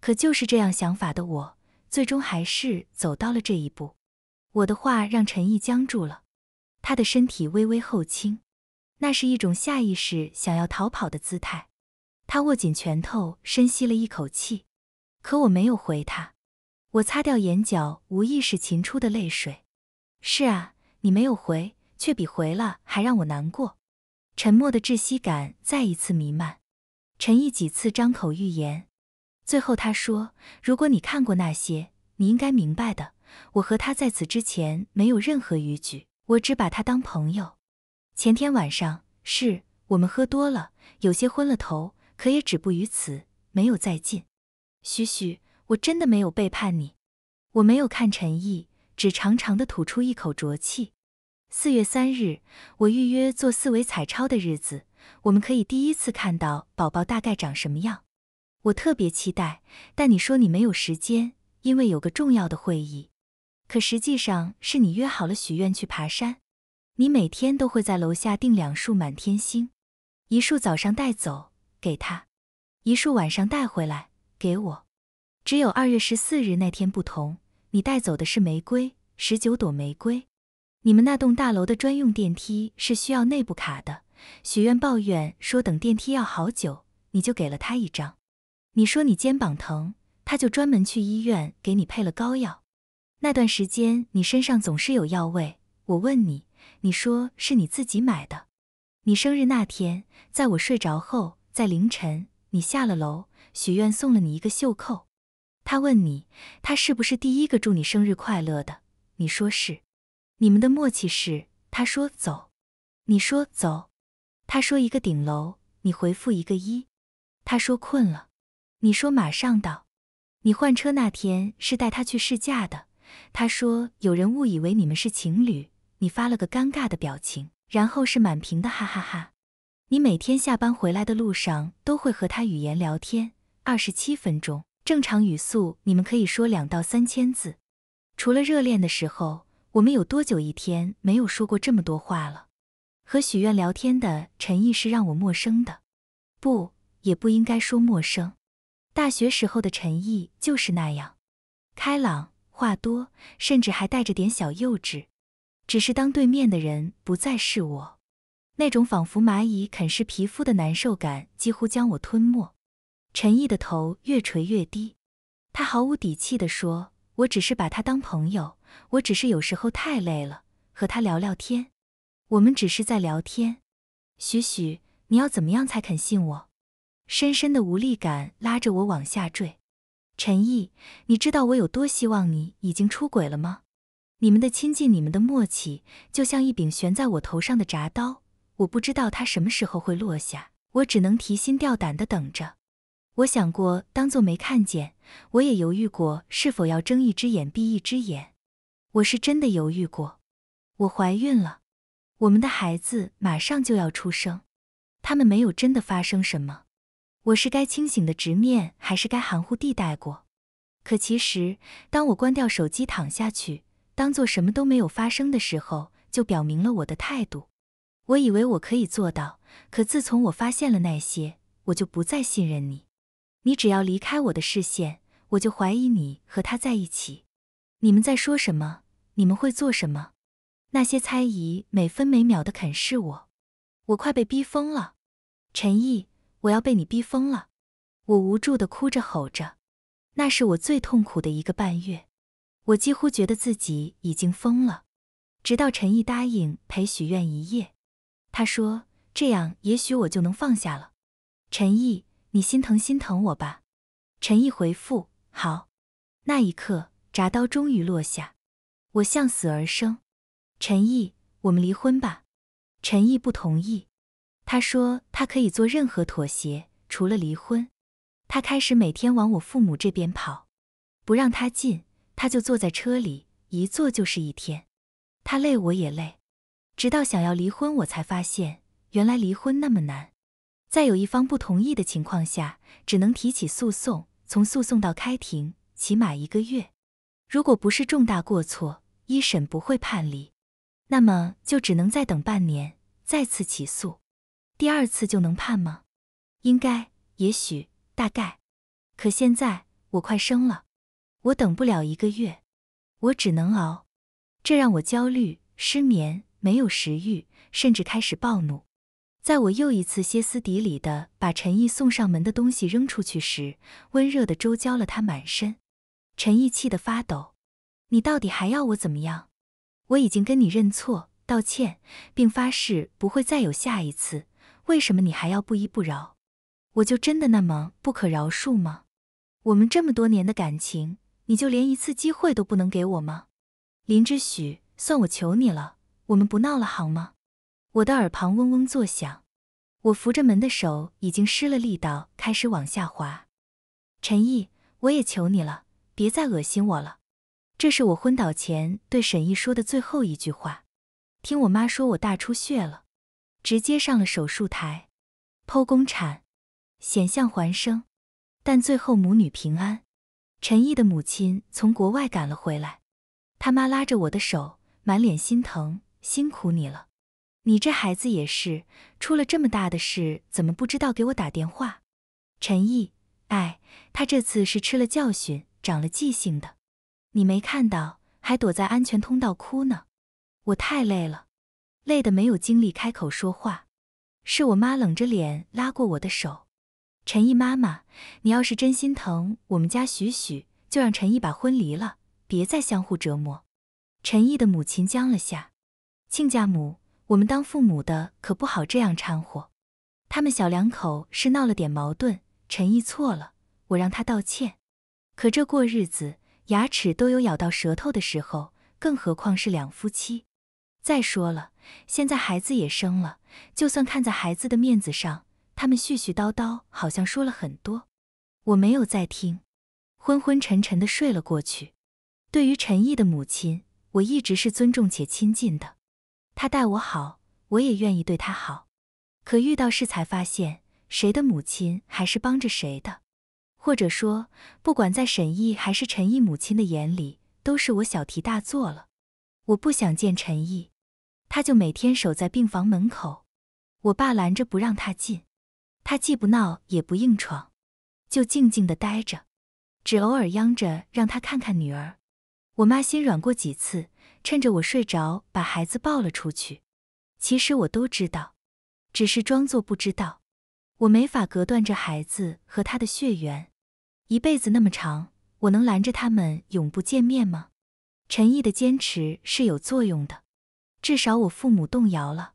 可就是这样想法的我，最终还是走到了这一步。我的话让陈毅僵住了，他的身体微微后倾，那是一种下意识想要逃跑的姿态。他握紧拳头，深吸了一口气，可我没有回他。我擦掉眼角无意识噙出的泪水。是啊，你没有回，却比回了还让我难过。沉默的窒息感再一次弥漫。陈毅几次张口欲言，最后他说：“如果你看过那些，你应该明白的。我和他在此之前没有任何逾矩，我只把他当朋友。前天晚上，是我们喝多了，有些昏了头。”可也止步于此，没有再进。许许，我真的没有背叛你，我没有看陈毅，只长长的吐出一口浊气。四月三日，我预约做四维彩超的日子，我们可以第一次看到宝宝大概长什么样，我特别期待。但你说你没有时间，因为有个重要的会议。可实际上是你约好了许愿去爬山。你每天都会在楼下订两束满天星，一束早上带走。给他，一束晚上带回来给我。只有二月十四日那天不同，你带走的是玫瑰，十九朵玫瑰。你们那栋大楼的专用电梯是需要内部卡的。许愿抱怨说等电梯要好久，你就给了他一张。你说你肩膀疼，他就专门去医院给你配了膏药。那段时间你身上总是有药味，我问你，你说是你自己买的。你生日那天，在我睡着后。在凌晨，你下了楼，许愿送了你一个袖扣。他问你，他是不是第一个祝你生日快乐的？你说是。你们的默契是，他说走，你说走。他说一个顶楼，你回复一个一。他说困了，你说马上到。你换车那天是带他去试驾的。他说有人误以为你们是情侣，你发了个尴尬的表情，然后是满屏的哈哈哈。你每天下班回来的路上都会和他语言聊天，二十七分钟，正常语速，你们可以说两到三千字。除了热恋的时候，我们有多久一天没有说过这么多话了？和许愿聊天的陈毅是让我陌生的，不，也不应该说陌生。大学时候的陈毅就是那样，开朗，话多，甚至还带着点小幼稚。只是当对面的人不再是我。那种仿佛蚂蚁啃噬皮肤的难受感几乎将我吞没。陈毅的头越垂越低，他毫无底气地说：“我只是把他当朋友，我只是有时候太累了，和他聊聊天。我们只是在聊天。”许许，你要怎么样才肯信我？深深的无力感拉着我往下坠。陈毅，你知道我有多希望你已经出轨了吗？你们的亲近，你们的默契，就像一柄悬在我头上的铡刀。我不知道它什么时候会落下，我只能提心吊胆的等着。我想过当做没看见，我也犹豫过是否要睁一只眼闭一只眼。我是真的犹豫过。我怀孕了，我们的孩子马上就要出生，他们没有真的发生什么。我是该清醒的直面，还是该含糊地带过？可其实，当我关掉手机躺下去，当做什么都没有发生的时候，就表明了我的态度。我以为我可以做到，可自从我发现了那些，我就不再信任你。你只要离开我的视线，我就怀疑你和他在一起。你们在说什么？你们会做什么？那些猜疑每分每秒地啃噬我，我快被逼疯了。陈毅，我要被你逼疯了！我无助地哭着吼着，那是我最痛苦的一个半月，我几乎觉得自己已经疯了。直到陈毅答应陪许愿一夜。他说：“这样也许我就能放下了。”陈毅，你心疼心疼我吧。陈毅回复：“好。”那一刻，铡刀终于落下。我向死而生。陈毅，我们离婚吧。陈毅不同意。他说他可以做任何妥协，除了离婚。他开始每天往我父母这边跑，不让他进，他就坐在车里，一坐就是一天。他累，我也累。直到想要离婚，我才发现原来离婚那么难，在有一方不同意的情况下，只能提起诉讼。从诉讼到开庭，起码一个月。如果不是重大过错，一审不会判离，那么就只能再等半年，再次起诉。第二次就能判吗？应该，也许，大概。可现在我快生了，我等不了一个月，我只能熬。这让我焦虑、失眠。没有食欲，甚至开始暴怒。在我又一次歇斯底里地把陈毅送上门的东西扔出去时，温热的粥浇了他满身。陈毅气得发抖：“你到底还要我怎么样？我已经跟你认错、道歉，并发誓不会再有下一次，为什么你还要不依不饶？我就真的那么不可饶恕吗？我们这么多年的感情，你就连一次机会都不能给我吗？林之许，算我求你了。”我们不闹了，好吗？我的耳旁嗡嗡作响，我扶着门的手已经失了力道，开始往下滑。陈毅，我也求你了，别再恶心我了。这是我昏倒前对沈毅说的最后一句话。听我妈说，我大出血了，直接上了手术台，剖宫产，险象环生，但最后母女平安。陈毅的母亲从国外赶了回来，他妈拉着我的手，满脸心疼。辛苦你了，你这孩子也是，出了这么大的事，怎么不知道给我打电话？陈毅，哎，他这次是吃了教训，长了记性的。你没看到，还躲在安全通道哭呢。我太累了，累得没有精力开口说话。是我妈冷着脸拉过我的手。陈毅妈妈，你要是真心疼我们家许许，就让陈毅把婚离了，别再相互折磨。陈毅的母亲僵了下。亲家母，我们当父母的可不好这样掺和。他们小两口是闹了点矛盾，陈毅错了，我让他道歉。可这过日子，牙齿都有咬到舌头的时候，更何况是两夫妻？再说了，现在孩子也生了，就算看在孩子的面子上，他们絮絮叨叨，好像说了很多，我没有再听，昏昏沉沉的睡了过去。对于陈毅的母亲，我一直是尊重且亲近的。他待我好，我也愿意对他好。可遇到事才发现，谁的母亲还是帮着谁的。或者说，不管在沈毅还是陈毅母亲的眼里，都是我小题大做了。我不想见陈毅，他就每天守在病房门口。我爸拦着不让他进，他既不闹也不硬闯，就静静的待着，只偶尔央着让他看看女儿。我妈心软过几次。趁着我睡着，把孩子抱了出去。其实我都知道，只是装作不知道。我没法隔断这孩子和他的血缘，一辈子那么长，我能拦着他们永不见面吗？陈毅的坚持是有作用的，至少我父母动摇了。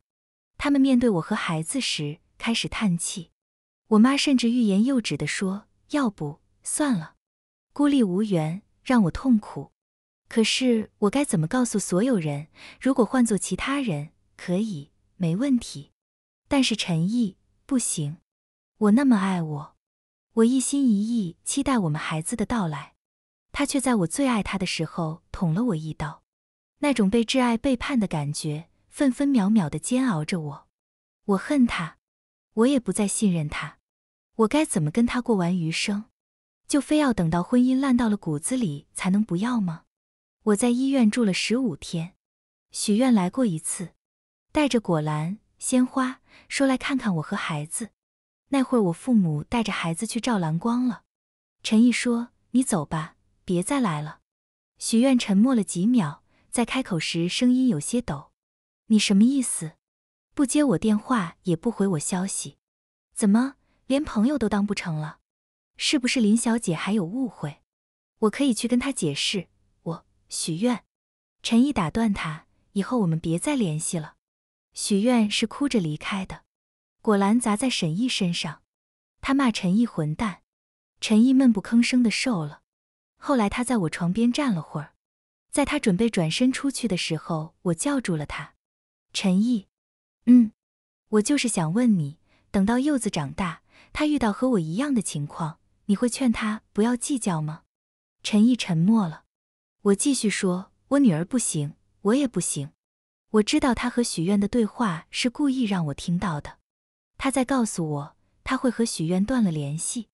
他们面对我和孩子时开始叹气，我妈甚至欲言又止地说：“要不算了，孤立无援，让我痛苦。”可是我该怎么告诉所有人？如果换做其他人，可以，没问题。但是陈毅不行，我那么爱我，我一心一意期待我们孩子的到来，他却在我最爱他的时候捅了我一刀。那种被挚爱背叛的感觉，分分秒秒的煎熬着我。我恨他，我也不再信任他。我该怎么跟他过完余生？就非要等到婚姻烂到了骨子里才能不要吗？我在医院住了十五天，许愿来过一次，带着果篮、鲜花，说来看看我和孩子。那会儿我父母带着孩子去照蓝光了。陈毅说：“你走吧，别再来了。”许愿沉默了几秒，在开口时声音有些抖：“你什么意思？不接我电话，也不回我消息，怎么连朋友都当不成了？是不是林小姐还有误会？我可以去跟她解释。”许愿，陈毅打断他，以后我们别再联系了。许愿是哭着离开的，果篮砸在沈毅身上，他骂陈毅混蛋。陈毅闷不吭声的瘦了。后来他在我床边站了会儿，在他准备转身出去的时候，我叫住了他。陈毅，嗯，我就是想问你，等到柚子长大，他遇到和我一样的情况，你会劝他不要计较吗？陈毅沉默了。我继续说，我女儿不行，我也不行。我知道她和许愿的对话是故意让我听到的，她在告诉我她会和许愿断了联系。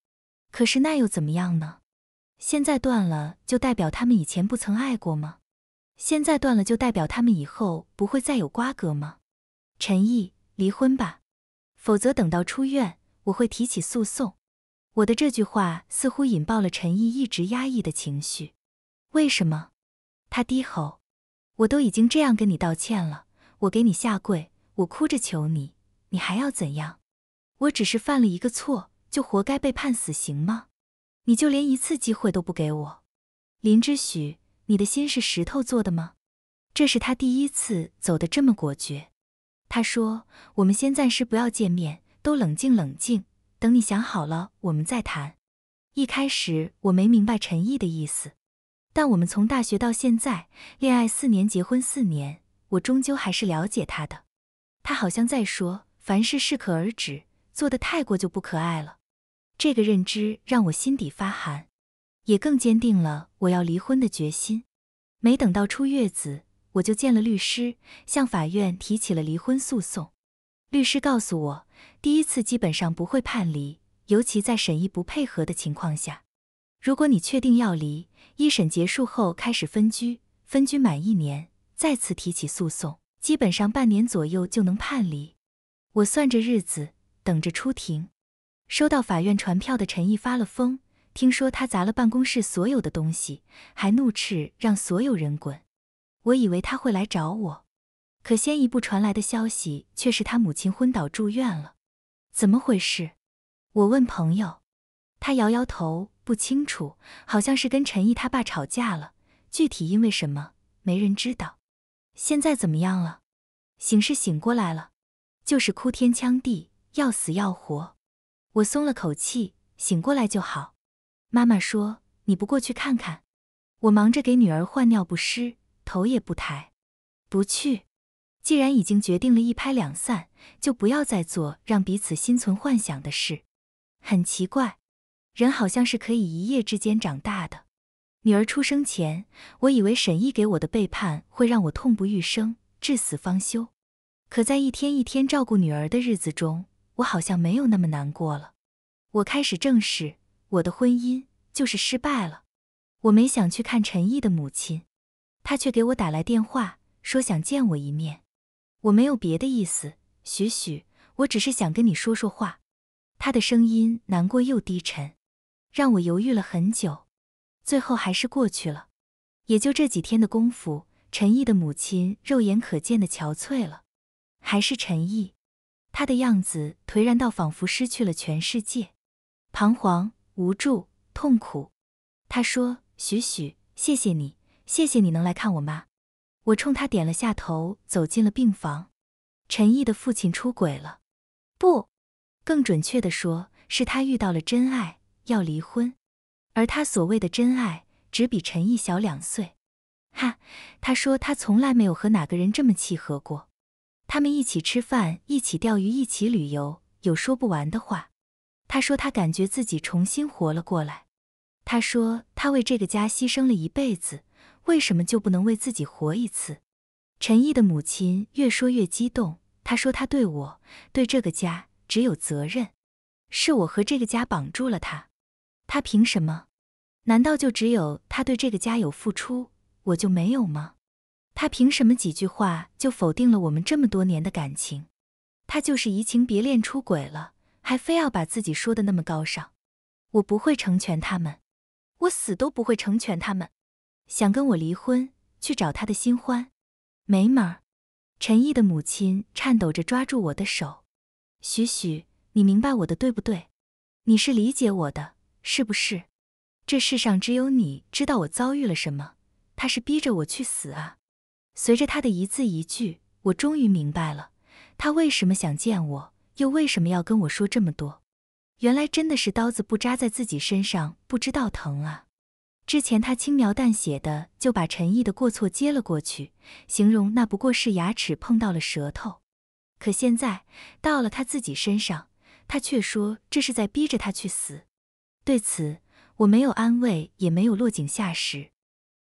可是那又怎么样呢？现在断了就代表他们以前不曾爱过吗？现在断了就代表他们以后不会再有瓜葛吗？陈毅，离婚吧，否则等到出院，我会提起诉讼。我的这句话似乎引爆了陈毅一直压抑的情绪。为什么？他低吼。我都已经这样跟你道歉了，我给你下跪，我哭着求你，你还要怎样？我只是犯了一个错，就活该被判死刑吗？你就连一次机会都不给我？林之许，你的心是石头做的吗？这是他第一次走得这么果决。他说：“我们先暂时不要见面，都冷静冷静，等你想好了，我们再谈。”一开始我没明白陈毅的意思。但我们从大学到现在恋爱四年，结婚四年，我终究还是了解他的。他好像在说，凡事适可而止，做得太过就不可爱了。这个认知让我心底发寒，也更坚定了我要离婚的决心。没等到出月子，我就见了律师，向法院提起了离婚诉讼。律师告诉我，第一次基本上不会判离，尤其在审议不配合的情况下。如果你确定要离，一审结束后开始分居，分居满一年，再次提起诉讼，基本上半年左右就能判离。我算着日子，等着出庭。收到法院传票的陈毅发了疯，听说他砸了办公室所有的东西，还怒斥让所有人滚。我以为他会来找我，可先一步传来的消息却是他母亲昏倒住院了。怎么回事？我问朋友，他摇摇头。不清楚，好像是跟陈毅他爸吵架了，具体因为什么没人知道。现在怎么样了？醒是醒过来了，就是哭天抢地，要死要活。我松了口气，醒过来就好。妈妈说：“你不过去看看。”我忙着给女儿换尿不湿，头也不抬，不去。既然已经决定了，一拍两散，就不要再做让彼此心存幻想的事。很奇怪。人好像是可以一夜之间长大的。女儿出生前，我以为沈译给我的背叛会让我痛不欲生，至死方休。可在一天一天照顾女儿的日子中，我好像没有那么难过了。我开始正视我的婚姻，就是失败了。我没想去看陈毅的母亲，他却给我打来电话，说想见我一面。我没有别的意思，许许，我只是想跟你说说话。他的声音难过又低沉。让我犹豫了很久，最后还是过去了。也就这几天的功夫，陈毅的母亲肉眼可见的憔悴了。还是陈毅，他的样子颓然到仿佛失去了全世界，彷徨、无助、痛苦。他说：“许许，谢谢你，谢谢你能来看我妈。”我冲他点了下头，走进了病房。陈毅的父亲出轨了，不，更准确的说，是他遇到了真爱。要离婚，而他所谓的真爱只比陈毅小两岁。哈，他说他从来没有和哪个人这么契合过。他们一起吃饭，一起钓鱼，一起旅游，有说不完的话。他说他感觉自己重新活了过来。他说他为这个家牺牲了一辈子，为什么就不能为自己活一次？陈毅的母亲越说越激动。他说他对我、对这个家只有责任，是我和这个家绑住了他。他凭什么？难道就只有他对这个家有付出，我就没有吗？他凭什么几句话就否定了我们这么多年的感情？他就是移情别恋、出轨了，还非要把自己说的那么高尚？我不会成全他们，我死都不会成全他们。想跟我离婚，去找他的新欢，没门儿！陈毅的母亲颤抖着抓住我的手：“许许，你明白我的对不对？你是理解我的。”是不是，这世上只有你知道我遭遇了什么？他是逼着我去死啊！随着他的一字一句，我终于明白了，他为什么想见我，又为什么要跟我说这么多。原来真的是刀子不扎在自己身上不知道疼啊！之前他轻描淡写的就把陈毅的过错接了过去，形容那不过是牙齿碰到了舌头，可现在到了他自己身上，他却说这是在逼着他去死。对此，我没有安慰，也没有落井下石，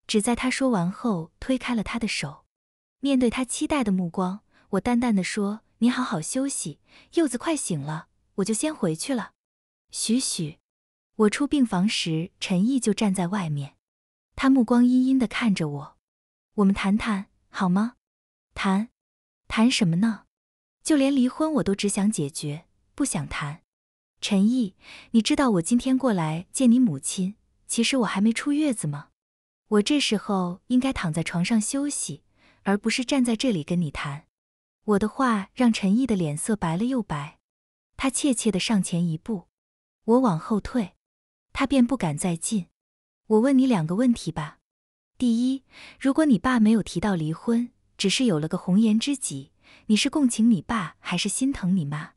只在他说完后推开了他的手。面对他期待的目光，我淡淡的说：“你好好休息，柚子快醒了，我就先回去了。”许许，我出病房时，陈毅就站在外面，他目光阴阴的看着我：“我们谈谈好吗？谈，谈什么呢？就连离婚，我都只想解决，不想谈。”陈毅，你知道我今天过来见你母亲，其实我还没出月子吗？我这时候应该躺在床上休息，而不是站在这里跟你谈。我的话让陈毅的脸色白了又白，他怯怯的上前一步，我往后退，他便不敢再进。我问你两个问题吧。第一，如果你爸没有提到离婚，只是有了个红颜知己，你是共情你爸，还是心疼你妈？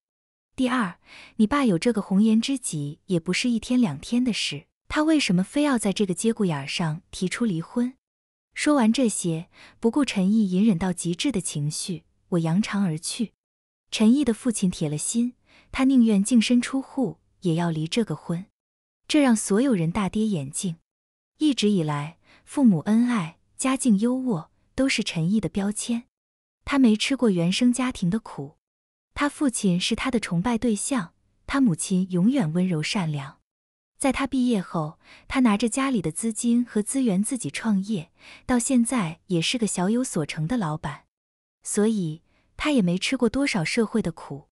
第二，你爸有这个红颜知己也不是一天两天的事，他为什么非要在这个节骨眼上提出离婚？说完这些，不顾陈毅隐忍到极致的情绪，我扬长而去。陈毅的父亲铁了心，他宁愿净身出户也要离这个婚，这让所有人大跌眼镜。一直以来，父母恩爱、家境优渥都是陈毅的标签，他没吃过原生家庭的苦。他父亲是他的崇拜对象，他母亲永远温柔善良。在他毕业后，他拿着家里的资金和资源自己创业，到现在也是个小有所成的老板，所以他也没吃过多少社会的苦。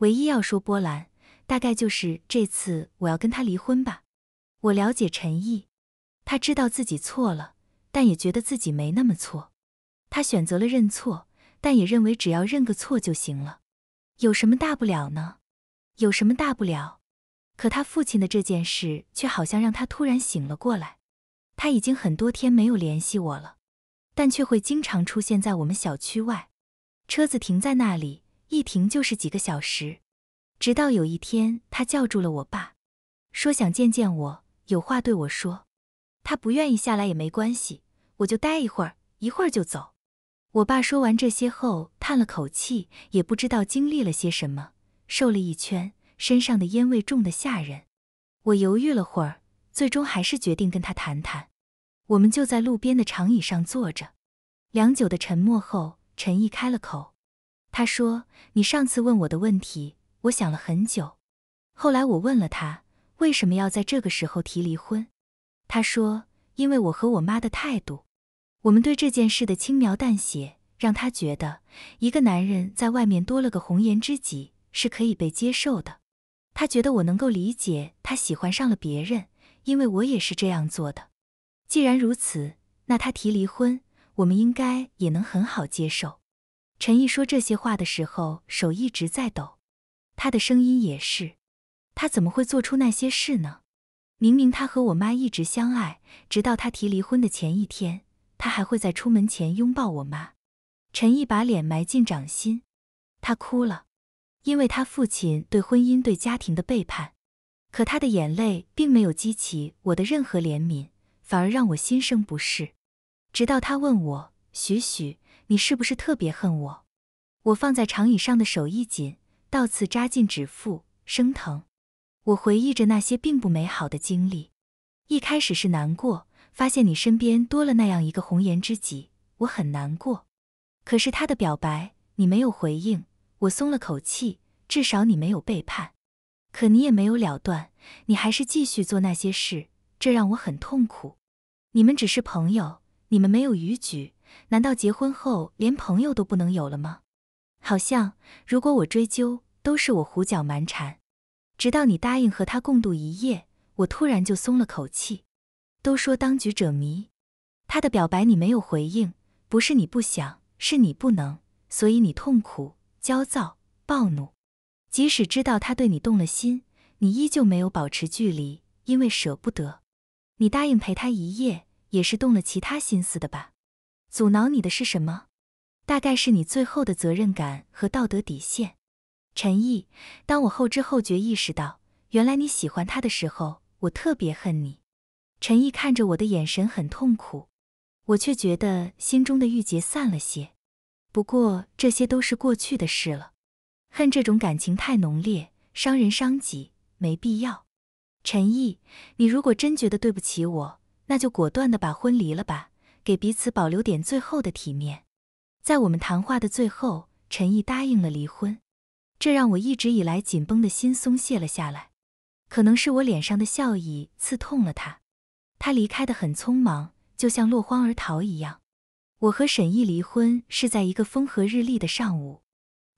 唯一要说波兰，大概就是这次我要跟他离婚吧。我了解陈毅，他知道自己错了，但也觉得自己没那么错。他选择了认错，但也认为只要认个错就行了。有什么大不了呢？有什么大不了？可他父亲的这件事却好像让他突然醒了过来。他已经很多天没有联系我了，但却会经常出现在我们小区外，车子停在那里，一停就是几个小时。直到有一天，他叫住了我爸，说想见见我，有话对我说。他不愿意下来也没关系，我就待一会儿，一会儿就走。我爸说完这些后，叹了口气，也不知道经历了些什么，瘦了一圈，身上的烟味重的吓人。我犹豫了会儿，最终还是决定跟他谈谈。我们就在路边的长椅上坐着，良久的沉默后，陈毅开了口。他说：“你上次问我的问题，我想了很久。后来我问了他为什么要在这个时候提离婚，他说因为我和我妈的态度。”我们对这件事的轻描淡写，让他觉得一个男人在外面多了个红颜知己是可以被接受的。他觉得我能够理解他喜欢上了别人，因为我也是这样做的。既然如此，那他提离婚，我们应该也能很好接受。陈毅说这些话的时候，手一直在抖，他的声音也是。他怎么会做出那些事呢？明明他和我妈一直相爱，直到他提离婚的前一天。他还会在出门前拥抱我妈。陈毅把脸埋进掌心，他哭了，因为他父亲对婚姻、对家庭的背叛。可他的眼泪并没有激起我的任何怜悯，反而让我心生不适。直到他问我：“许许，你是不是特别恨我？”我放在长椅上的手一紧，倒刺扎进指腹，生疼。我回忆着那些并不美好的经历，一开始是难过。发现你身边多了那样一个红颜知己，我很难过。可是他的表白你没有回应，我松了口气，至少你没有背叛。可你也没有了断，你还是继续做那些事，这让我很痛苦。你们只是朋友，你们没有逾矩，难道结婚后连朋友都不能有了吗？好像如果我追究，都是我胡搅蛮缠。直到你答应和他共度一夜，我突然就松了口气。都说当局者迷，他的表白你没有回应，不是你不想，是你不能，所以你痛苦、焦躁、暴怒。即使知道他对你动了心，你依旧没有保持距离，因为舍不得。你答应陪他一夜，也是动了其他心思的吧？阻挠你的是什么？大概是你最后的责任感和道德底线。陈毅，当我后知后觉意识到原来你喜欢他的时候，我特别恨你。陈毅看着我的眼神很痛苦，我却觉得心中的郁结散了些。不过这些都是过去的事了，恨这种感情太浓烈，伤人伤己，没必要。陈毅，你如果真觉得对不起我，那就果断的把婚离了吧，给彼此保留点最后的体面。在我们谈话的最后，陈毅答应了离婚，这让我一直以来紧绷的心松懈了下来。可能是我脸上的笑意刺痛了他。他离开的很匆忙，就像落荒而逃一样。我和沈毅离婚是在一个风和日丽的上午，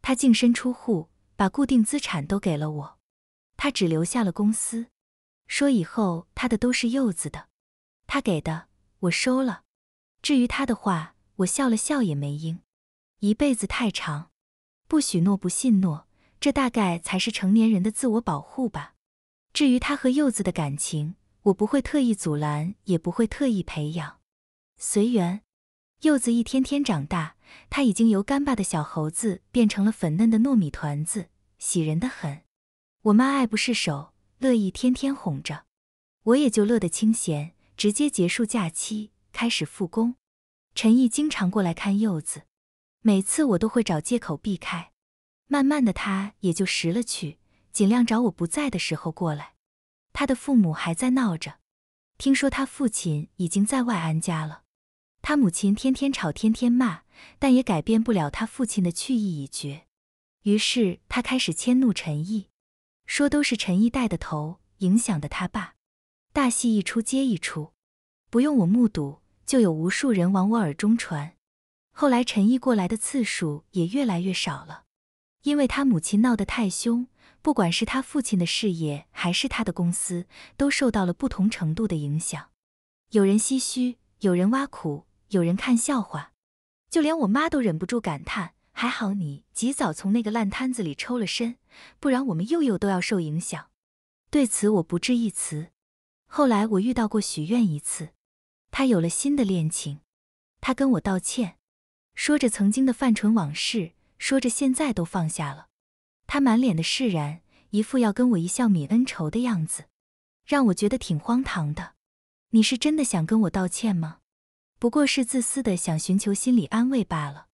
他净身出户，把固定资产都给了我，他只留下了公司，说以后他的都是柚子的，他给的我收了。至于他的话，我笑了笑也没应。一辈子太长，不许诺，不信诺，这大概才是成年人的自我保护吧。至于他和柚子的感情。我不会特意阻拦，也不会特意培养，随缘。柚子一天天长大，它已经由干巴的小猴子变成了粉嫩的糯米团子，喜人的很。我妈爱不释手，乐意天天哄着，我也就乐得清闲，直接结束假期，开始复工。陈毅经常过来看柚子，每次我都会找借口避开，慢慢的他也就识了趣，尽量找我不在的时候过来。他的父母还在闹着，听说他父亲已经在外安家了，他母亲天天吵，天天骂，但也改变不了他父亲的去意已决。于是他开始迁怒陈毅，说都是陈毅带的头，影响的他爸。大戏一出接一出，不用我目睹，就有无数人往我耳中传。后来陈毅过来的次数也越来越少了，因为他母亲闹得太凶。不管是他父亲的事业，还是他的公司，都受到了不同程度的影响。有人唏嘘，有人挖苦，有人看笑话，就连我妈都忍不住感叹：“还好你及早从那个烂摊子里抽了身，不然我们又又都要受影响。”对此，我不置一词。后来我遇到过许愿一次，他有了新的恋情，他跟我道歉，说着曾经的泛蠢往事，说着现在都放下了。他满脸的释然，一副要跟我一笑泯恩仇的样子，让我觉得挺荒唐的。你是真的想跟我道歉吗？不过是自私的想寻求心理安慰罢了。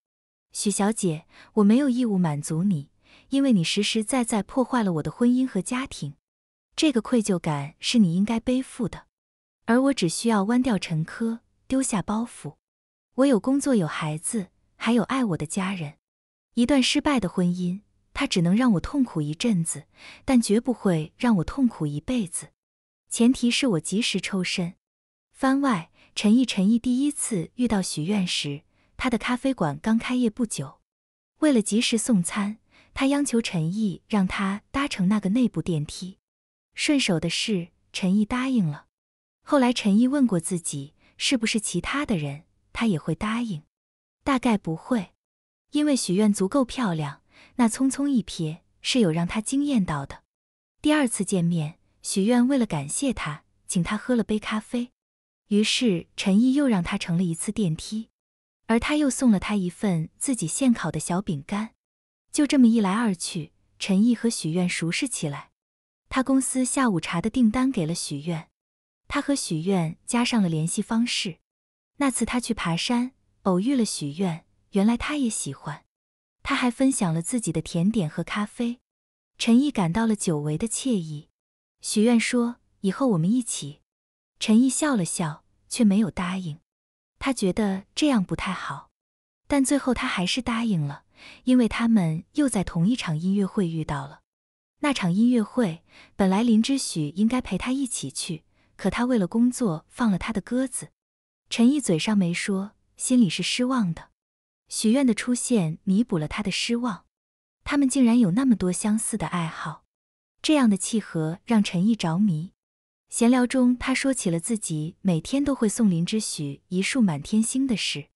许小姐，我没有义务满足你，因为你实实在在破坏了我的婚姻和家庭。这个愧疚感是你应该背负的，而我只需要弯掉陈科，丢下包袱。我有工作，有孩子，还有爱我的家人。一段失败的婚姻。他只能让我痛苦一阵子，但绝不会让我痛苦一辈子，前提是我及时抽身。番外：陈毅，陈毅第一次遇到许愿时，他的咖啡馆刚开业不久。为了及时送餐，他央求陈毅让他搭乘那个内部电梯，顺手的事，陈毅答应了。后来，陈毅问过自己，是不是其他的人他也会答应？大概不会，因为许愿足够漂亮。那匆匆一瞥是有让他惊艳到的。第二次见面，许愿为了感谢他，请他喝了杯咖啡。于是陈毅又让他乘了一次电梯，而他又送了他一份自己现烤的小饼干。就这么一来二去，陈毅和许愿熟识起来。他公司下午茶的订单给了许愿，他和许愿加上了联系方式。那次他去爬山，偶遇了许愿，原来他也喜欢。他还分享了自己的甜点和咖啡，陈毅感到了久违的惬意。许愿说：“以后我们一起。”陈毅笑了笑，却没有答应。他觉得这样不太好，但最后他还是答应了，因为他们又在同一场音乐会遇到了。那场音乐会本来林之许应该陪他一起去，可他为了工作放了他的鸽子。陈毅嘴上没说，心里是失望的。许愿的出现弥补了他的失望。他们竟然有那么多相似的爱好，这样的契合让陈毅着迷。闲聊中，他说起了自己每天都会送林之许一束满天星的事。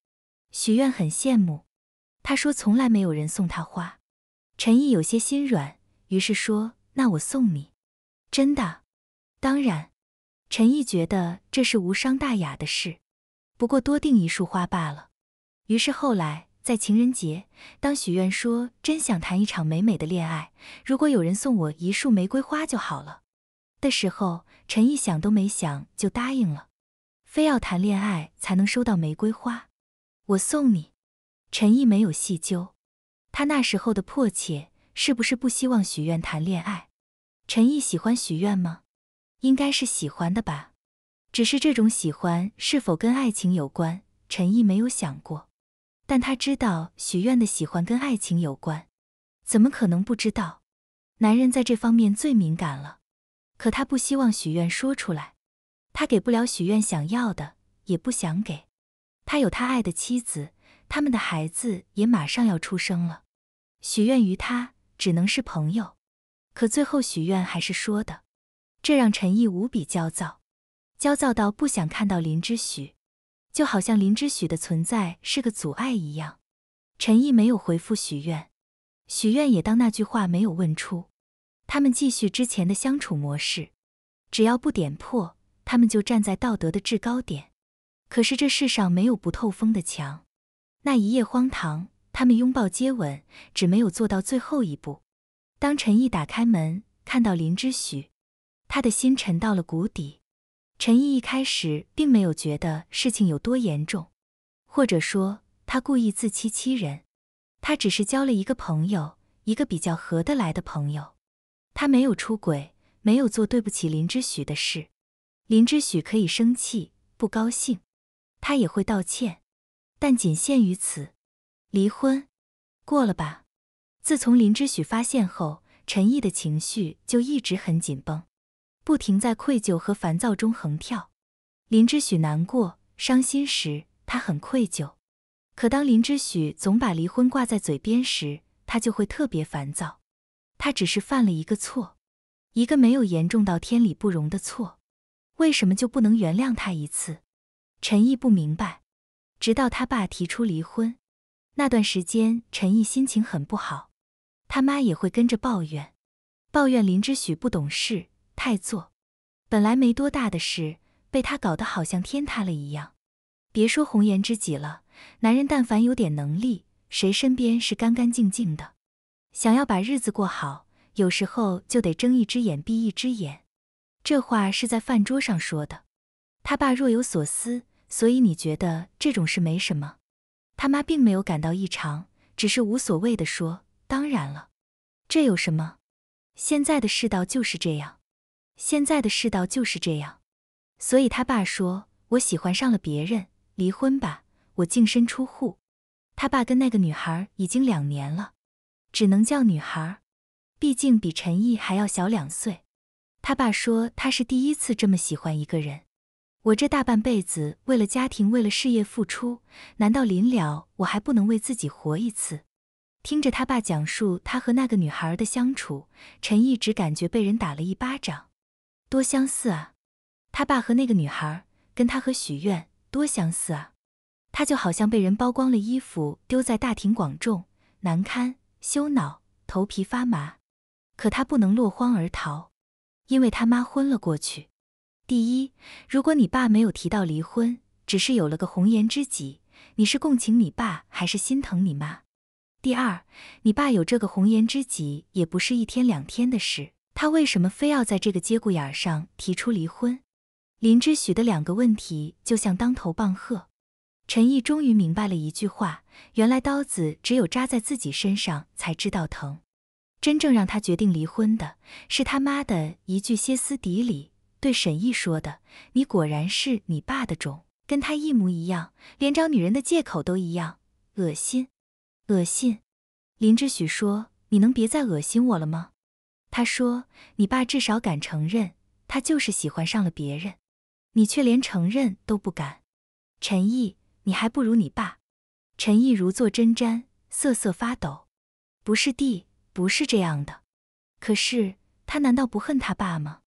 许愿很羡慕，他说从来没有人送他花。陈毅有些心软，于是说：“那我送你，真的？当然。”陈毅觉得这是无伤大雅的事，不过多订一束花罢了。于是后来，在情人节，当许愿说“真想谈一场美美的恋爱，如果有人送我一束玫瑰花就好了”的时候，陈毅想都没想就答应了，非要谈恋爱才能收到玫瑰花。我送你。陈毅没有细究，他那时候的迫切是不是不希望许愿谈恋爱？陈毅喜欢许愿吗？应该是喜欢的吧，只是这种喜欢是否跟爱情有关，陈毅没有想过。但他知道许愿的喜欢跟爱情有关，怎么可能不知道？男人在这方面最敏感了。可他不希望许愿说出来，他给不了许愿想要的，也不想给。他有他爱的妻子，他们的孩子也马上要出生了。许愿于他只能是朋友。可最后许愿还是说的，这让陈毅无比焦躁，焦躁到不想看到林之许。就好像林之许的存在是个阻碍一样，陈毅没有回复许愿，许愿也当那句话没有问出，他们继续之前的相处模式，只要不点破，他们就站在道德的制高点。可是这世上没有不透风的墙，那一夜荒唐，他们拥抱接吻，只没有做到最后一步。当陈毅打开门看到林之许，他的心沉到了谷底。陈毅一开始并没有觉得事情有多严重，或者说他故意自欺欺人。他只是交了一个朋友，一个比较合得来的朋友。他没有出轨，没有做对不起林之许的事。林之许可以生气、不高兴，他也会道歉，但仅限于此。离婚，过了吧。自从林之许发现后，陈毅的情绪就一直很紧绷。不停在愧疚和烦躁中横跳，林之许难过伤心时，他很愧疚；可当林之许总把离婚挂在嘴边时，他就会特别烦躁。他只是犯了一个错，一个没有严重到天理不容的错，为什么就不能原谅他一次？陈毅不明白。直到他爸提出离婚，那段时间陈毅心情很不好，他妈也会跟着抱怨，抱怨林之许不懂事。太作，本来没多大的事，被他搞得好像天塌了一样。别说红颜知己了，男人但凡有点能力，谁身边是干干净净的？想要把日子过好，有时候就得睁一只眼闭一只眼。这话是在饭桌上说的。他爸若有所思，所以你觉得这种事没什么？他妈并没有感到异常，只是无所谓的说：“当然了，这有什么？现在的世道就是这样。”现在的世道就是这样，所以他爸说：“我喜欢上了别人，离婚吧，我净身出户。”他爸跟那个女孩已经两年了，只能叫女孩，毕竟比陈毅还要小两岁。他爸说：“他是第一次这么喜欢一个人，我这大半辈子为了家庭，为了事业付出，难道临了我还不能为自己活一次？”听着他爸讲述他和那个女孩的相处，陈毅只感觉被人打了一巴掌。多相似啊！他爸和那个女孩，跟他和许愿多相似啊！他就好像被人剥光了衣服，丢在大庭广众，难堪、羞恼、头皮发麻。可他不能落荒而逃，因为他妈昏了过去。第一，如果你爸没有提到离婚，只是有了个红颜知己，你是共情你爸还是心疼你妈？第二，你爸有这个红颜知己也不是一天两天的事。他为什么非要在这个节骨眼上提出离婚？林之许的两个问题就像当头棒喝，陈毅终于明白了一句话：原来刀子只有扎在自己身上才知道疼。真正让他决定离婚的是他妈的一句歇斯底里对沈毅说的：“你果然是你爸的种，跟他一模一样，连找女人的借口都一样，恶心，恶心。”林之许说：“你能别再恶心我了吗？”他说：“你爸至少敢承认，他就是喜欢上了别人，你却连承认都不敢。”陈毅，你还不如你爸。陈毅如坐针毡，瑟瑟发抖。不是弟，不是这样的。可是他难道不恨他爸吗？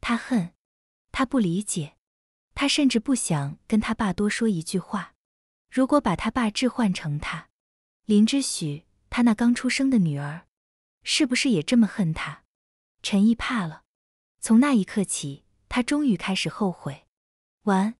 他恨，他不理解，他甚至不想跟他爸多说一句话。如果把他爸置换成他，林之许，他那刚出生的女儿，是不是也这么恨他？陈毅怕了，从那一刻起，他终于开始后悔。完。